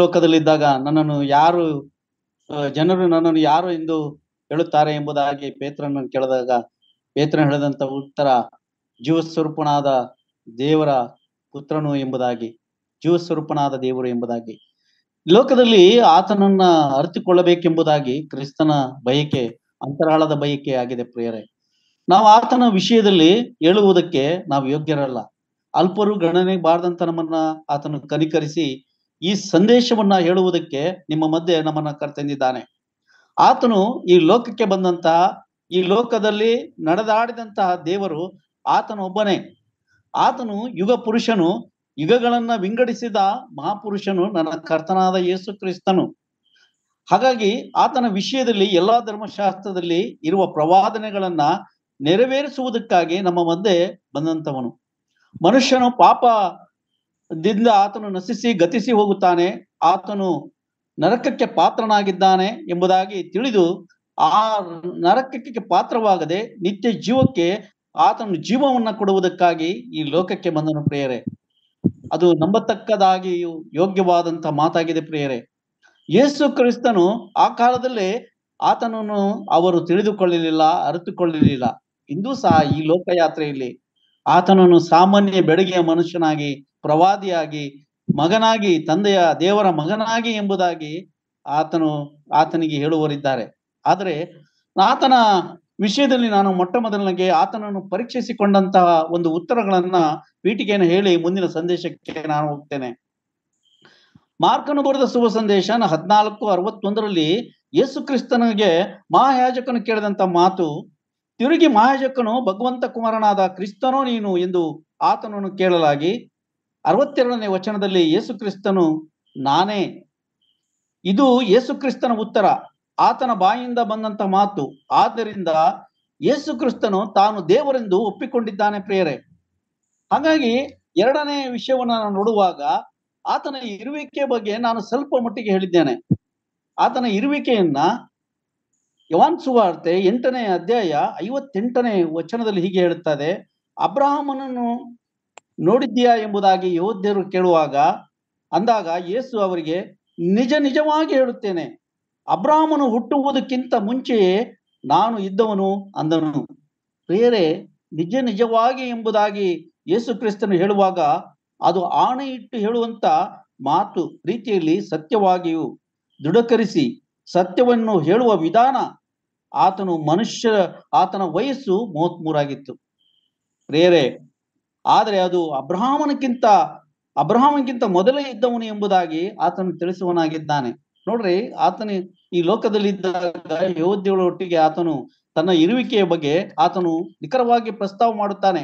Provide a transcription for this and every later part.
ಲೋಕದಲ್ಲಿ ಇದ್ದಾಗ ನನ್ನನ್ನು ಯಾರು ಜನರು ನನ್ನನ್ನು ಯಾರು ಎಂದು ಹೇಳುತ್ತಾರೆ ಎಂಬುದಾಗಿ ಪೇತ್ರನನ್ನು ಕೇಳಿದಾಗ ಪೇತ್ರನ ಹೇಳಿದಂತ ಉತ್ತರ ಜೀವಸ್ವರೂಪನಾದ ದೇವರ ಪುತ್ರನು ಎಂಬುದಾಗಿ ಜೀವಸ್ವರೂಪನಾದ ದೇವರು ಎಂಬುದಾಗಿ ಲೋಕದಲ್ಲಿ ಆತನನ್ನ ಅರಿತುಕೊಳ್ಳಬೇಕೆಂಬುದಾಗಿ ಕ್ರಿಸ್ತನ ಬಯಕೆ ಅಂತರಾಳದ ಬಯಕೆ ಆಗಿದೆ ಪ್ರಿಯರೇ ನಾವು ಆತನ ವಿಷಯದಲ್ಲಿ ಹೇಳುವುದಕ್ಕೆ ನಾವು ಯೋಗ್ಯರಲ್ಲ ಅಲ್ಪರು ಗಣನೆ ಬಾರದಂತ ನಮ್ಮನ್ನ ಆತನು ಕನಿಕರಿಸಿ ಈ ಸಂದೇಶವನ್ನ ಹೇಳುವುದಕ್ಕೆ ನಿಮ್ಮ ಮಧ್ಯೆ ನಮ್ಮನ್ನ ಕರ್ತಂದಿದ್ದಾನೆ ಆತನು ಈ ಲೋಕಕ್ಕೆ ಬಂದಂತಹ ಈ ಲೋಕದಲ್ಲಿ ನಡೆದಾಡಿದಂತಹ ದೇವರು ಆತನೊಬ್ಬನೇ ಆತನು ಯುಗ ಪುರುಷನು ಯುಗಗಳನ್ನ ವಿಂಗಡಿಸಿದ ಮಹಾಪುರುಷನು ನನ್ನ ಕರ್ತನಾದ ಯೇಸು ಕ್ರಿಸ್ತನು ಹಾಗಾಗಿ ಆತನ ವಿಷಯದಲ್ಲಿ ಎಲ್ಲಾ ಧರ್ಮಶಾಸ್ತ್ರದಲ್ಲಿ ಇರುವ ಪ್ರವಾದನೆಗಳನ್ನ ನೆರವೇರಿಸುವುದಕ್ಕಾಗಿ ನಮ್ಮ ಮಧ್ಯೆ ಬಂದಂತವನು ಮನುಷ್ಯನು ಪಾಪ ದಿಂದ ಆತನು ನಶಿಸಿ ಗತಿಸಿ ಹೋಗುತ್ತಾನೆ ಆತನು ನರಕಕ್ಕೆ ಪಾತ್ರನಾಗಿದ್ದಾನೆ ಎಂಬುದಾಗಿ ತಿಳಿದು ಆ ನರಕಕ್ಕೆ ಪಾತ್ರವಾಗದೆ ನಿತ್ಯ ಜೀವಕ್ಕೆ ಆತನು ಜೀವವನ್ನು ಕೊಡುವುದಕ್ಕಾಗಿ ಈ ಲೋಕಕ್ಕೆ ಬಂದನು ಪ್ರಿಯರೇ ಅದು ನಂಬತಕ್ಕದಾಗಿಯೂ ಯೋಗ್ಯವಾದಂತಹ ಮಾತಾಗಿದೆ ಪ್ರಿಯರೇ ಯೇಸು ಕ್ರಿಸ್ತನು ಆ ಕಾಲದಲ್ಲಿ ಆತನನ್ನು ಅವರು ತಿಳಿದುಕೊಳ್ಳಲಿಲ್ಲ ಅರಿತುಕೊಳ್ಳಲಿಲ್ಲ ಇಂದೂ ಸಹ ಈ ಲೋಕಯಾತ್ರೆಯಲ್ಲಿ ಆತನನ್ನು ಸಾಮಾನ್ಯ ಬೆಡಗಿಯ ಮನುಷ್ಯನಾಗಿ ಪ್ರವಾದಿಯಾಗಿ ಮಗನಾಗಿ ತಂದೆಯ ದೇವರ ಮಗನಾಗಿ ಎಂಬುದಾಗಿ ಆತನು ಆತನಿಗೆ ಹೇಳುವರಿದ್ದಾರೆ ಆದರೆ ಆತನ ವಿಷಯದಲ್ಲಿ ನಾನು ಮೊಟ್ಟ ಮೊದಲನಿಗೆ ಆತನನ್ನು ಪರೀಕ್ಷಿಸಿಕೊಂಡಂತಹ ಒಂದು ಉತ್ತರಗಳನ್ನ ಪೀಠಿಕೆಯನ್ನು ಹೇಳಿ ಮುಂದಿನ ಸಂದೇಶಕ್ಕೆ ನಾನು ಹೋಗ್ತೇನೆ ಮಾರ್ಕನು ಬರೆದ ಶುಭ ಸಂದೇಶ ಹದಿನಾಲ್ಕು ಅರವತ್ತೊಂದರಲ್ಲಿ ಯೇಸು ಕ್ರಿಸ್ತನಿಗೆ ಮಹಾಯಾಜಕನು ಕೇಳಿದಂತ ಮಾತು ತಿರುಗಿ ಮಹಾಜಕ್ಕನು ಭಗವಂತ ಕುಮಾರನಾದ ಕ್ರಿಸ್ತನೋ ನೀನು ಎಂದು ಆತನನ್ನು ಕೇಳಲಾಗಿ ಅರವತ್ತೆರಡನೇ ವಚನದಲ್ಲಿ ಯೇಸು ಕ್ರಿಸ್ತನು ನಾನೇ ಇದು ಯೇಸು ಕ್ರಿಸ್ತನ ಉತ್ತರ ಆತನ ಬಾಯಿಯಿಂದ ಬಂದಂತ ಮಾತು ಆದ್ದರಿಂದ ಯೇಸು ಕ್ರಿಸ್ತನು ತಾನು ದೇವರೆಂದು ಒಪ್ಪಿಕೊಂಡಿದ್ದಾನೆ ಪ್ರೇರೆ ಹಾಗಾಗಿ ಎರಡನೇ ವಿಷಯವನ್ನು ನಾನು ನೋಡುವಾಗ ಆತನ ಇರುವಿಕೆ ಬಗ್ಗೆ ನಾನು ಸ್ವಲ್ಪ ಮಟ್ಟಿಗೆ ಹೇಳಿದ್ದೇನೆ ಆತನ ಇರುವಿಕೆಯನ್ನ ಯವಾನ್ ಸುವಾರ್ತೆ ಎಂಟನೇ ಅಧ್ಯಾಯ ಐವತ್ತೆಂಟನೇ ವಚನದಲ್ಲಿ ಹೀಗೆ ಹೇಳುತ್ತದೆ ಅಬ್ರಹಾಮನನ್ನು ನೋಡಿದ್ದೀಯಾ ಎಂಬುದಾಗಿ ಯೋಧರು ಕೇಳುವಾಗ ಅಂದಾಗ ಯೇಸು ಅವರಿಗೆ ನಿಜ ನಿಜವಾಗಿ ಹೇಳುತ್ತೇನೆ ಅಬ್ರಾಹ್ಮನು ಹುಟ್ಟುವುದಕ್ಕಿಂತ ಮುಂಚೆಯೇ ನಾನು ಇದ್ದವನು ಅಂದನು ಪ್ರೇರೆ ನಿಜ ನಿಜವಾಗಿ ಎಂಬುದಾಗಿ ಯೇಸು ಕ್ರಿಸ್ತನು ಹೇಳುವಾಗ ಅದು ಆಣೆ ಇಟ್ಟು ಹೇಳುವಂತ ಮಾತು ರೀತಿಯಲ್ಲಿ ಸತ್ಯವಾಗಿಯೂ ದೃಢಕರಿಸಿ ಸತ್ಯವನ್ನು ಹೇಳುವ ವಿಧಾನ ಆತನು ಮನುಷ್ಯ ಆತನ ವಯಸ್ಸು ಮೂವತ್ಮೂರಾಗಿತ್ತು ಪ್ರೇರೆ ಆದರೆ ಅದು ಅಬ್ರಹಾಮನಕ್ಕಿಂತ ಅಬ್ರಹಾಮನ್ಗಿಂತ ಮೊದಲೇ ಇದ್ದವನು ಎಂಬುದಾಗಿ ಆತನು ತಿಳಿಸುವನಾಗಿದ್ದಾನೆ ನೋಡ್ರಿ ಆತನ ಈ ಲೋಕದಲ್ಲಿ ಇದ್ದಾಗ ಆತನು ತನ್ನ ಇರುವಿಕೆಯ ಬಗ್ಗೆ ಆತನು ನಿಖರವಾಗಿ ಪ್ರಸ್ತಾವ ಮಾಡುತ್ತಾನೆ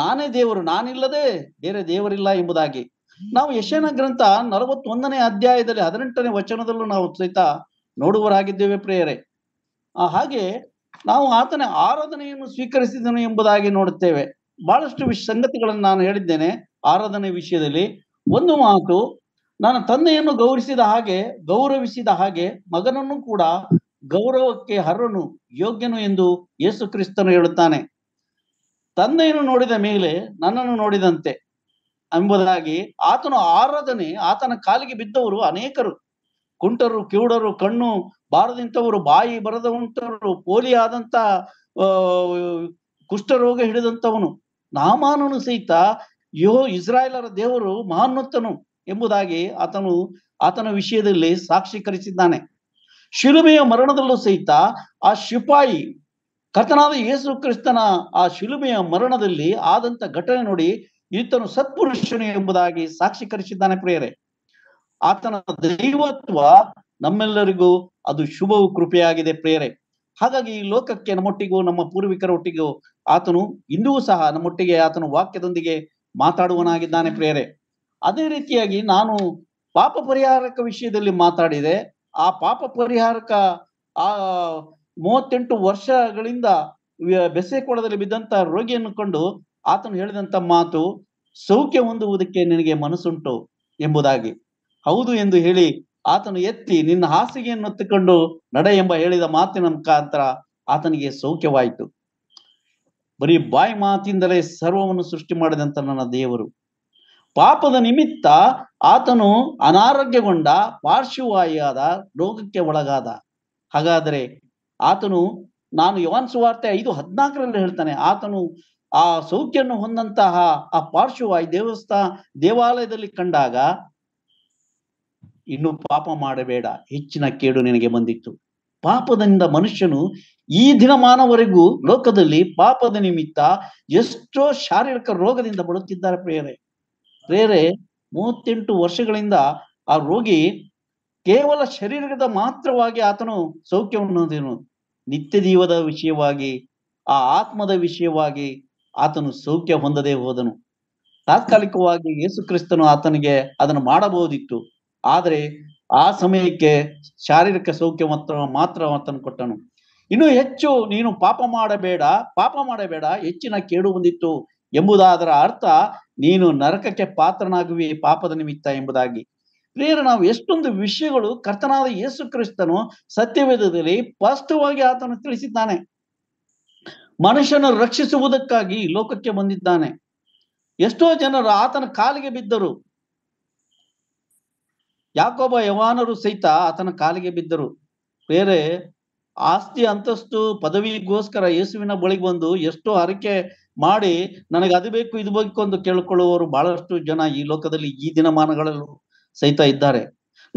ನಾನೇ ದೇವರು ನಾನಿಲ್ಲದೆ ಬೇರೆ ದೇವರಿಲ್ಲ ಎಂಬುದಾಗಿ ನಾವು ಯಶನ ಗ್ರಂಥ ನಲವತ್ತೊಂದನೇ ಅಧ್ಯಾಯದಲ್ಲಿ ಹದಿನೆಂಟನೇ ವಚನದಲ್ಲೂ ನಾವು ಸಹಿತ ನೋಡುವರಾಗಿದ್ದೇವೆ ಪ್ರೇಯರೆ ಹಾಗೆ ನಾವು ಆತನ ಆರಾಧನೆಯನ್ನು ಸ್ವೀಕರಿಸಿದನು ಎಂಬುದಾಗಿ ನೋಡುತ್ತೇವೆ ಬಹಳಷ್ಟು ವಿಷ ಸಂಗತಿಗಳನ್ನು ನಾನು ಹೇಳಿದ್ದೇನೆ ಆರಾಧನೆ ವಿಷಯದಲ್ಲಿ ಒಂದು ಮಾತು ನಾನು ತಂದೆಯನ್ನು ಗೌರವಿಸಿದ ಹಾಗೆ ಗೌರವಿಸಿದ ಹಾಗೆ ಮಗನನ್ನು ಕೂಡ ಗೌರವಕ್ಕೆ ಹರನು ಯೋಗ್ಯನು ಎಂದು ಯೇಸು ಕ್ರಿಸ್ತನು ಹೇಳುತ್ತಾನೆ ತಂದೆಯನ್ನು ನೋಡಿದ ಮೇಲೆ ನನ್ನನ್ನು ನೋಡಿದಂತೆ ಎಂಬುದಾಗಿ ಆತನ ಆರಾಧನೆ ಆತನ ಕಾಲಿಗೆ ಬಿದ್ದವರು ಅನೇಕರು ಕುಂಟರು ಕಿವುಡರು ಕಣ್ಣು ಬಾರದಿಂತವರು ಬಾಯಿ ಬರದವಂತವರು ಪೋಲಿ ಆದಂತ ಕುಷ್ಠರೋಗ ಹಿಡಿದಂಥವನು ನಾಮಾನನು ಸಹಿತ ಯೋ ಇಸ್ರಾಯೇಲರ ದೇವರು ಮಹಾನ್ವತ್ತನು ಎಂಬುದಾಗಿ ಆತನು ಆತನ ವಿಷಯದಲ್ಲಿ ಸಾಕ್ಷೀಕರಿಸಿದ್ದಾನೆ ಶಿಲುಮೆಯ ಮರಣದಲ್ಲೂ ಸಹಿತ ಆ ಶಿಪಾಯಿ ಕರ್ತನಾದ ಯೇಸು ಕ್ರಿಸ್ತನ ಆ ಶಿಲುಮೆಯ ಮರಣದಲ್ಲಿ ಆದಂತ ಘಟನೆ ನೋಡಿ ಈತನು ಸತ್ಪುರುಷನು ಎಂಬುದಾಗಿ ಸಾಕ್ಷೀಕರಿಸಿದ್ದಾನೆ ಪ್ರಿಯರೇ ಆತನ ದೈವತ್ವ ನಮ್ಮೆಲ್ಲರಿಗೂ ಅದು ಶುಭವು ಕೃಪೆಯಾಗಿದೆ ಪ್ರೇರೆ ಹಾಗಾಗಿ ಈ ಲೋಕಕ್ಕೆ ನಮ್ಮೊಟ್ಟಿಗೂ ನಮ್ಮ ಪೂರ್ವಿಕರ ಒಟ್ಟಿಗೂ ಆತನು ಇಂದೂ ಸಹ ನಮ್ಮೊಟ್ಟಿಗೆ ಆತನ ವಾಕ್ಯದೊಂದಿಗೆ ಮಾತಾಡುವನಾಗಿದ್ದಾನೆ ಪ್ರೇರೆ ಅದೇ ರೀತಿಯಾಗಿ ನಾನು ಪಾಪ ಪರಿಹಾರಕ ವಿಷಯದಲ್ಲಿ ಮಾತಾಡಿದೆ ಆ ಪಾಪ ಪರಿಹಾರಕ ಆ ಮೂವತ್ತೆಂಟು ವರ್ಷಗಳಿಂದ ಬೆಸೆಕೊಳದಲ್ಲಿ ಬಿದ್ದಂತ ರೋಗಿಯನ್ನು ಕಂಡು ಆತನು ಹೇಳಿದಂತ ಮಾತು ಸೌಖ್ಯ ಹೊಂದುವುದಕ್ಕೆ ನಿನಗೆ ಮನಸ್ಸುಂಟು ಎಂಬುದಾಗಿ ಹೌದು ಎಂದು ಹೇಳಿ ಆತನು ಎತ್ತಿ ನಿನ್ನ ಹಾಸಿಗೆಯನ್ನು ಹೊತ್ತುಕೊಂಡು ನಡೆ ಎಂಬ ಹೇಳಿದ ಮಾತಿನ ಮುಖಾಂತರ ಆತನಿಗೆ ಸೌಖ್ಯವಾಯಿತು ಬರೀ ಬಾಯಿ ಮಾತಿಂದಲೇ ಸರ್ವವನ್ನು ಸೃಷ್ಟಿ ಮಾಡಿದಂತ ನನ್ನ ದೇವರು ಪಾಪದ ನಿಮಿತ್ತ ಆತನು ಅನಾರೋಗ್ಯಗೊಂಡ ಪಾರ್ಶ್ವವಾಯಿಯಾದ ರೋಗಕ್ಕೆ ಒಳಗಾದ ಹಾಗಾದರೆ ಆತನು ನಾನು ಯವನ್ ಸುವಾರ್ತೆ ಐದು ಹದಿನಾಲ್ಕರಲ್ಲಿ ಹೇಳ್ತಾನೆ ಆತನು ಆ ಸೌಖ್ಯನ್ನು ಹೊಂದಂತಹ ಆ ಪಾರ್ಶ್ವವಾಯಿ ದೇವಸ್ಥಾನ ದೇವಾಲಯದಲ್ಲಿ ಕಂಡಾಗ ಇನ್ನು ಪಾಪ ಮಾಡಬೇಡ ಹೆಚ್ಚಿನ ಕೇಡು ನಿನಗೆ ಬಂದಿತ್ತು ಪಾಪದಿಂದ ಮನುಷ್ಯನು ಈ ದಿನಮಾನವರೆಗೂ ಲೋಕದಲ್ಲಿ ಪಾಪದ ನಿಮಿತ್ತ ಎಷ್ಟೋ ಶಾರೀರಿಕ ರೋಗದಿಂದ ಬಳುತ್ತಿದ್ದಾರೆ ಪ್ರೇರೆ ಪ್ರೇರೆ ಮೂವತ್ತೆಂಟು ವರ್ಷಗಳಿಂದ ಆ ರೋಗಿ ಕೇವಲ ಶರೀರದ ಮಾತ್ರವಾಗಿ ಆತನು ಸೌಖ್ಯವನ್ನು ನಿತ್ಯ ಜೀವದ ವಿಷಯವಾಗಿ ಆ ಆತ್ಮದ ವಿಷಯವಾಗಿ ಆತನು ಸೌಖ್ಯ ಹೊಂದದೇ ಹೋದನು ತಾತ್ಕಾಲಿಕವಾಗಿ ಯೇಸು ಕ್ರಿಸ್ತನು ಆತನಿಗೆ ಅದನ್ನು ಮಾಡಬಹುದಿತ್ತು ಆದರೆ ಆ ಸಮಯಕ್ಕೆ ಶಾರೀರಿಕ ಸೌಖ್ಯ ಮಾತ್ರ ಮಾತ್ರ ಆತನು ಕೊಟ್ಟನು ಇನ್ನು ಹೆಚ್ಚು ನೀನು ಪಾಪ ಮಾಡಬೇಡ ಪಾಪ ಮಾಡಬೇಡ ಹೆಚ್ಚಿನ ಕೇಡು ಬಂದಿತ್ತು ಎಂಬುದಾದರ ಅರ್ಥ ನೀನು ನರಕಕ್ಕೆ ಪಾತ್ರನಾಗುವಿ ಪಾಪದ ನಿಮಿತ್ತ ಎಂಬುದಾಗಿ ಪ್ರಿಯರು ನಾವು ಎಷ್ಟೊಂದು ವಿಷಯಗಳು ಕರ್ತನಾದ ಯೇಸು ಕ್ರಿಸ್ತನು ಸತ್ಯವೇದದಲ್ಲಿ ಸ್ಪಷ್ಟವಾಗಿ ಆತನು ತಿಳಿಸಿದ್ದಾನೆ ಮನುಷ್ಯನು ರಕ್ಷಿಸುವುದಕ್ಕಾಗಿ ಲೋಕಕ್ಕೆ ಬಂದಿದ್ದಾನೆ ಎಷ್ಟೋ ಜನರು ಆತನ ಕಾಲಿಗೆ ಬಿದ್ದರು ಯಾಕೊಬ್ಬ ಯವಾನರು ಸಹಿತ ಆತನ ಕಾಲಿಗೆ ಬಿದ್ದರು ಬೇರೆ ಆಸ್ತಿ ಅಂತಸ್ತು ಪದವಿಗೋಸ್ಕರ ಯೇಸುವಿನ ಬಳಿಗೆ ಬಂದು ಎಷ್ಟೋ ಹರಕೆ ಮಾಡಿ ನನಗೆ ಅದು ಬೇಕು ಇದು ಬೇಕು ಅಂತ ಕೇಳಿಕೊಳ್ಳುವವರು ಬಹಳಷ್ಟು ಜನ ಈ ಲೋಕದಲ್ಲಿ ಈ ದಿನಮಾನಗಳಲ್ಲೂ ಸಹಿತ ಇದ್ದಾರೆ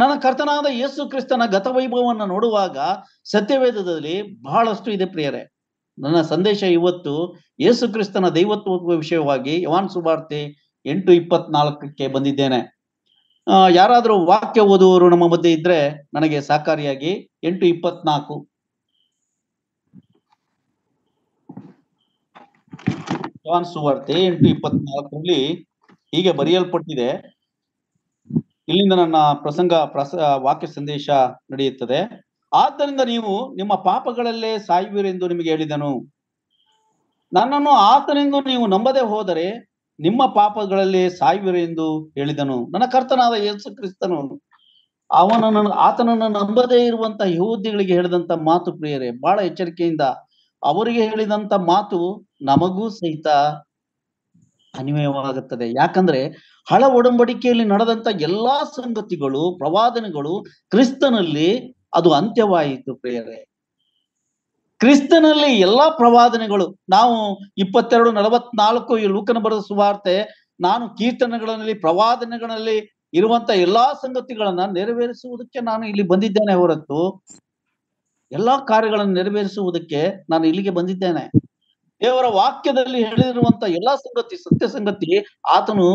ನನ್ನ ಕರ್ತನಾದ ಯೇಸು ಕ್ರಿಸ್ತನ ಗತವೈಭವವನ್ನು ನೋಡುವಾಗ ಸತ್ಯವೇದದಲ್ಲಿ ಬಹಳಷ್ಟು ಇದೆ ಪ್ರಿಯರೇ ನನ್ನ ಸಂದೇಶ ಇವತ್ತು ಯೇಸು ಕ್ರಿಸ್ತನ ದೈವತ್ವ ವಿಷಯವಾಗಿ ಯವಾನ್ ಸುಭಾರ್ತಿ ಎಂಟು ಇಪ್ಪತ್ನಾಲ್ಕಕ್ಕೆ ಬಂದಿದ್ದೇನೆ ಯಾರಾದರೂ ವಾಕ್ಯ ಓದುವವರು ನಮ್ಮ ಮಧ್ಯೆ ಇದ್ರೆ ನನಗೆ ಸಹಕಾರಿಯಾಗಿ ಎಂಟು ಇಪ್ಪತ್ನಾಲ್ಕು ಸುವಾರ್ತೆ ಎಂಟು ಇಪ್ಪತ್ನಾಲ್ಕರಲ್ಲಿ ಹೀಗೆ ಬರೆಯಲ್ಪಟ್ಟಿದೆ ಇಲ್ಲಿಂದ ನನ್ನ ಪ್ರಸಂಗ ಪ್ರಸ ವಾಕ್ಯ ಸಂದೇಶ ನಡೆಯುತ್ತದೆ ಆದ್ದರಿಂದ ನೀವು ನಿಮ್ಮ ಪಾಪಗಳಲ್ಲೇ ಸಾಯುವಿರೆಂದು ನಿಮಗೆ ಹೇಳಿದನು ನನ್ನನ್ನು ಆತನೆಂದು ನೀವು ನಂಬದೆ ಹೋದರೆ ನಿಮ್ಮ ಪಾಪಗಳಲ್ಲಿ ಎಂದು ಹೇಳಿದನು ನನ್ನ ಕರ್ತನಾದ ಯೇಸು ಕ್ರಿಸ್ತನು ಅವನ ಆತನನ್ನು ನಂಬದೇ ಇರುವಂತ ಯಹೂದಿಗಳಿಗೆ ಹೇಳಿದಂತ ಮಾತು ಪ್ರಿಯರೇ ಬಹಳ ಎಚ್ಚರಿಕೆಯಿಂದ ಅವರಿಗೆ ಹೇಳಿದಂತ ಮಾತು ನಮಗೂ ಸಹಿತ ಅನ್ವಯವಾಗುತ್ತದೆ ಯಾಕಂದ್ರೆ ಹಳ ಒಡಂಬಡಿಕೆಯಲ್ಲಿ ನಡೆದಂತ ಎಲ್ಲಾ ಸಂಗತಿಗಳು ಪ್ರವಾದನೆಗಳು ಕ್ರಿಸ್ತನಲ್ಲಿ ಅದು ಅಂತ್ಯವಾಯಿತು ಪ್ರಿಯರೇ ಕ್ರಿಸ್ತನಲ್ಲಿ ಎಲ್ಲಾ ಪ್ರವಾದನೆಗಳು ನಾವು ಇಪ್ಪತ್ತೆರಡು ನಲವತ್ನಾಲ್ಕು ಈ ಲೂಕನ ಬರೆದ ಸುವಾರ್ತೆ ನಾನು ಕೀರ್ತನೆಗಳಲ್ಲಿ ಪ್ರವಾದನೆಗಳಲ್ಲಿ ಇರುವಂತ ಎಲ್ಲಾ ಸಂಗತಿಗಳನ್ನ ನೆರವೇರಿಸುವುದಕ್ಕೆ ನಾನು ಇಲ್ಲಿ ಬಂದಿದ್ದೇನೆ ಹೊರತು ಎಲ್ಲಾ ಕಾರ್ಯಗಳನ್ನು ನೆರವೇರಿಸುವುದಕ್ಕೆ ನಾನು ಇಲ್ಲಿಗೆ ಬಂದಿದ್ದೇನೆ ದೇವರ ವಾಕ್ಯದಲ್ಲಿ ಹೇಳಿರುವಂತ ಎಲ್ಲಾ ಸಂಗತಿ ಸತ್ಯ ಸಂಗತಿ ಆತನು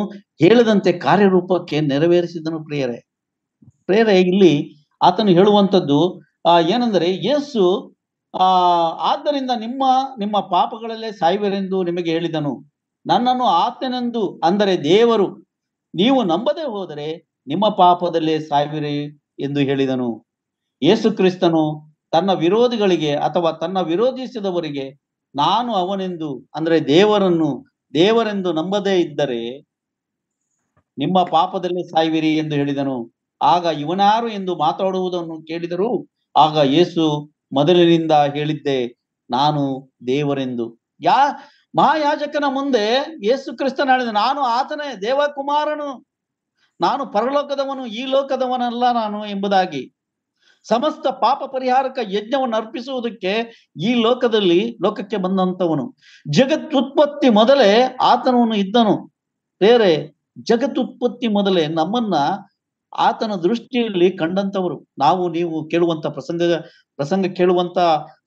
ಹೇಳದಂತೆ ಕಾರ್ಯರೂಪಕ್ಕೆ ನೆರವೇರಿಸಿದನು ಪ್ರೇರೆ ಪ್ರೇರೆ ಇಲ್ಲಿ ಆತನು ಹೇಳುವಂತದ್ದು ಆ ಏನಂದ್ರೆ ಯೇಸು ಆ ಆದ್ದರಿಂದ ನಿಮ್ಮ ನಿಮ್ಮ ಪಾಪಗಳಲ್ಲೇ ಸಾಯುವರೆಂದು ನಿಮಗೆ ಹೇಳಿದನು ನನ್ನನ್ನು ಆತನೆಂದು ಅಂದರೆ ದೇವರು ನೀವು ನಂಬದೆ ಹೋದರೆ ನಿಮ್ಮ ಪಾಪದಲ್ಲೇ ಸಾಯುವಿರಿ ಎಂದು ಹೇಳಿದನು ಯೇಸು ಕ್ರಿಸ್ತನು ತನ್ನ ವಿರೋಧಿಗಳಿಗೆ ಅಥವಾ ತನ್ನ ವಿರೋಧಿಸಿದವರಿಗೆ ನಾನು ಅವನೆಂದು ಅಂದ್ರೆ ದೇವರನ್ನು ದೇವರೆಂದು ನಂಬದೇ ಇದ್ದರೆ ನಿಮ್ಮ ಪಾಪದಲ್ಲೇ ಸಾಯುವಿರಿ ಎಂದು ಹೇಳಿದನು ಆಗ ಇವನಾರು ಎಂದು ಮಾತಾಡುವುದನ್ನು ಕೇಳಿದರು ಆಗ ಯೇಸು ಮೊದಲಿನಿಂದ ಹೇಳಿದ್ದೆ ನಾನು ದೇವರೆಂದು ಯಾ ಮಹಾಯಾಜಕನ ಮುಂದೆ ಯೇಸು ಕ್ರಿಸ್ತನ ಹೇಳಿದ ನಾನು ಆತನೇ ದೇವಕುಮಾರನು ನಾನು ಪರಲೋಕದವನು ಈ ಲೋಕದವನಲ್ಲ ನಾನು ಎಂಬುದಾಗಿ ಸಮಸ್ತ ಪಾಪ ಪರಿಹಾರಕ ಯಜ್ಞವನ್ನು ಅರ್ಪಿಸುವುದಕ್ಕೆ ಈ ಲೋಕದಲ್ಲಿ ಲೋಕಕ್ಕೆ ಬಂದಂತವನು ಉತ್ಪತ್ತಿ ಮೊದಲೇ ಆತನವನು ಇದ್ದನು ಬೇರೆ ಜಗತ್ತುತ್ಪತ್ತಿ ಮೊದಲೇ ನಮ್ಮನ್ನ ಆತನ ದೃಷ್ಟಿಯಲ್ಲಿ ಕಂಡಂತವರು ನಾವು ನೀವು ಕೇಳುವಂತ ಪ್ರಸಂಗ ಪ್ರಸಂಗ ಕೇಳುವಂತ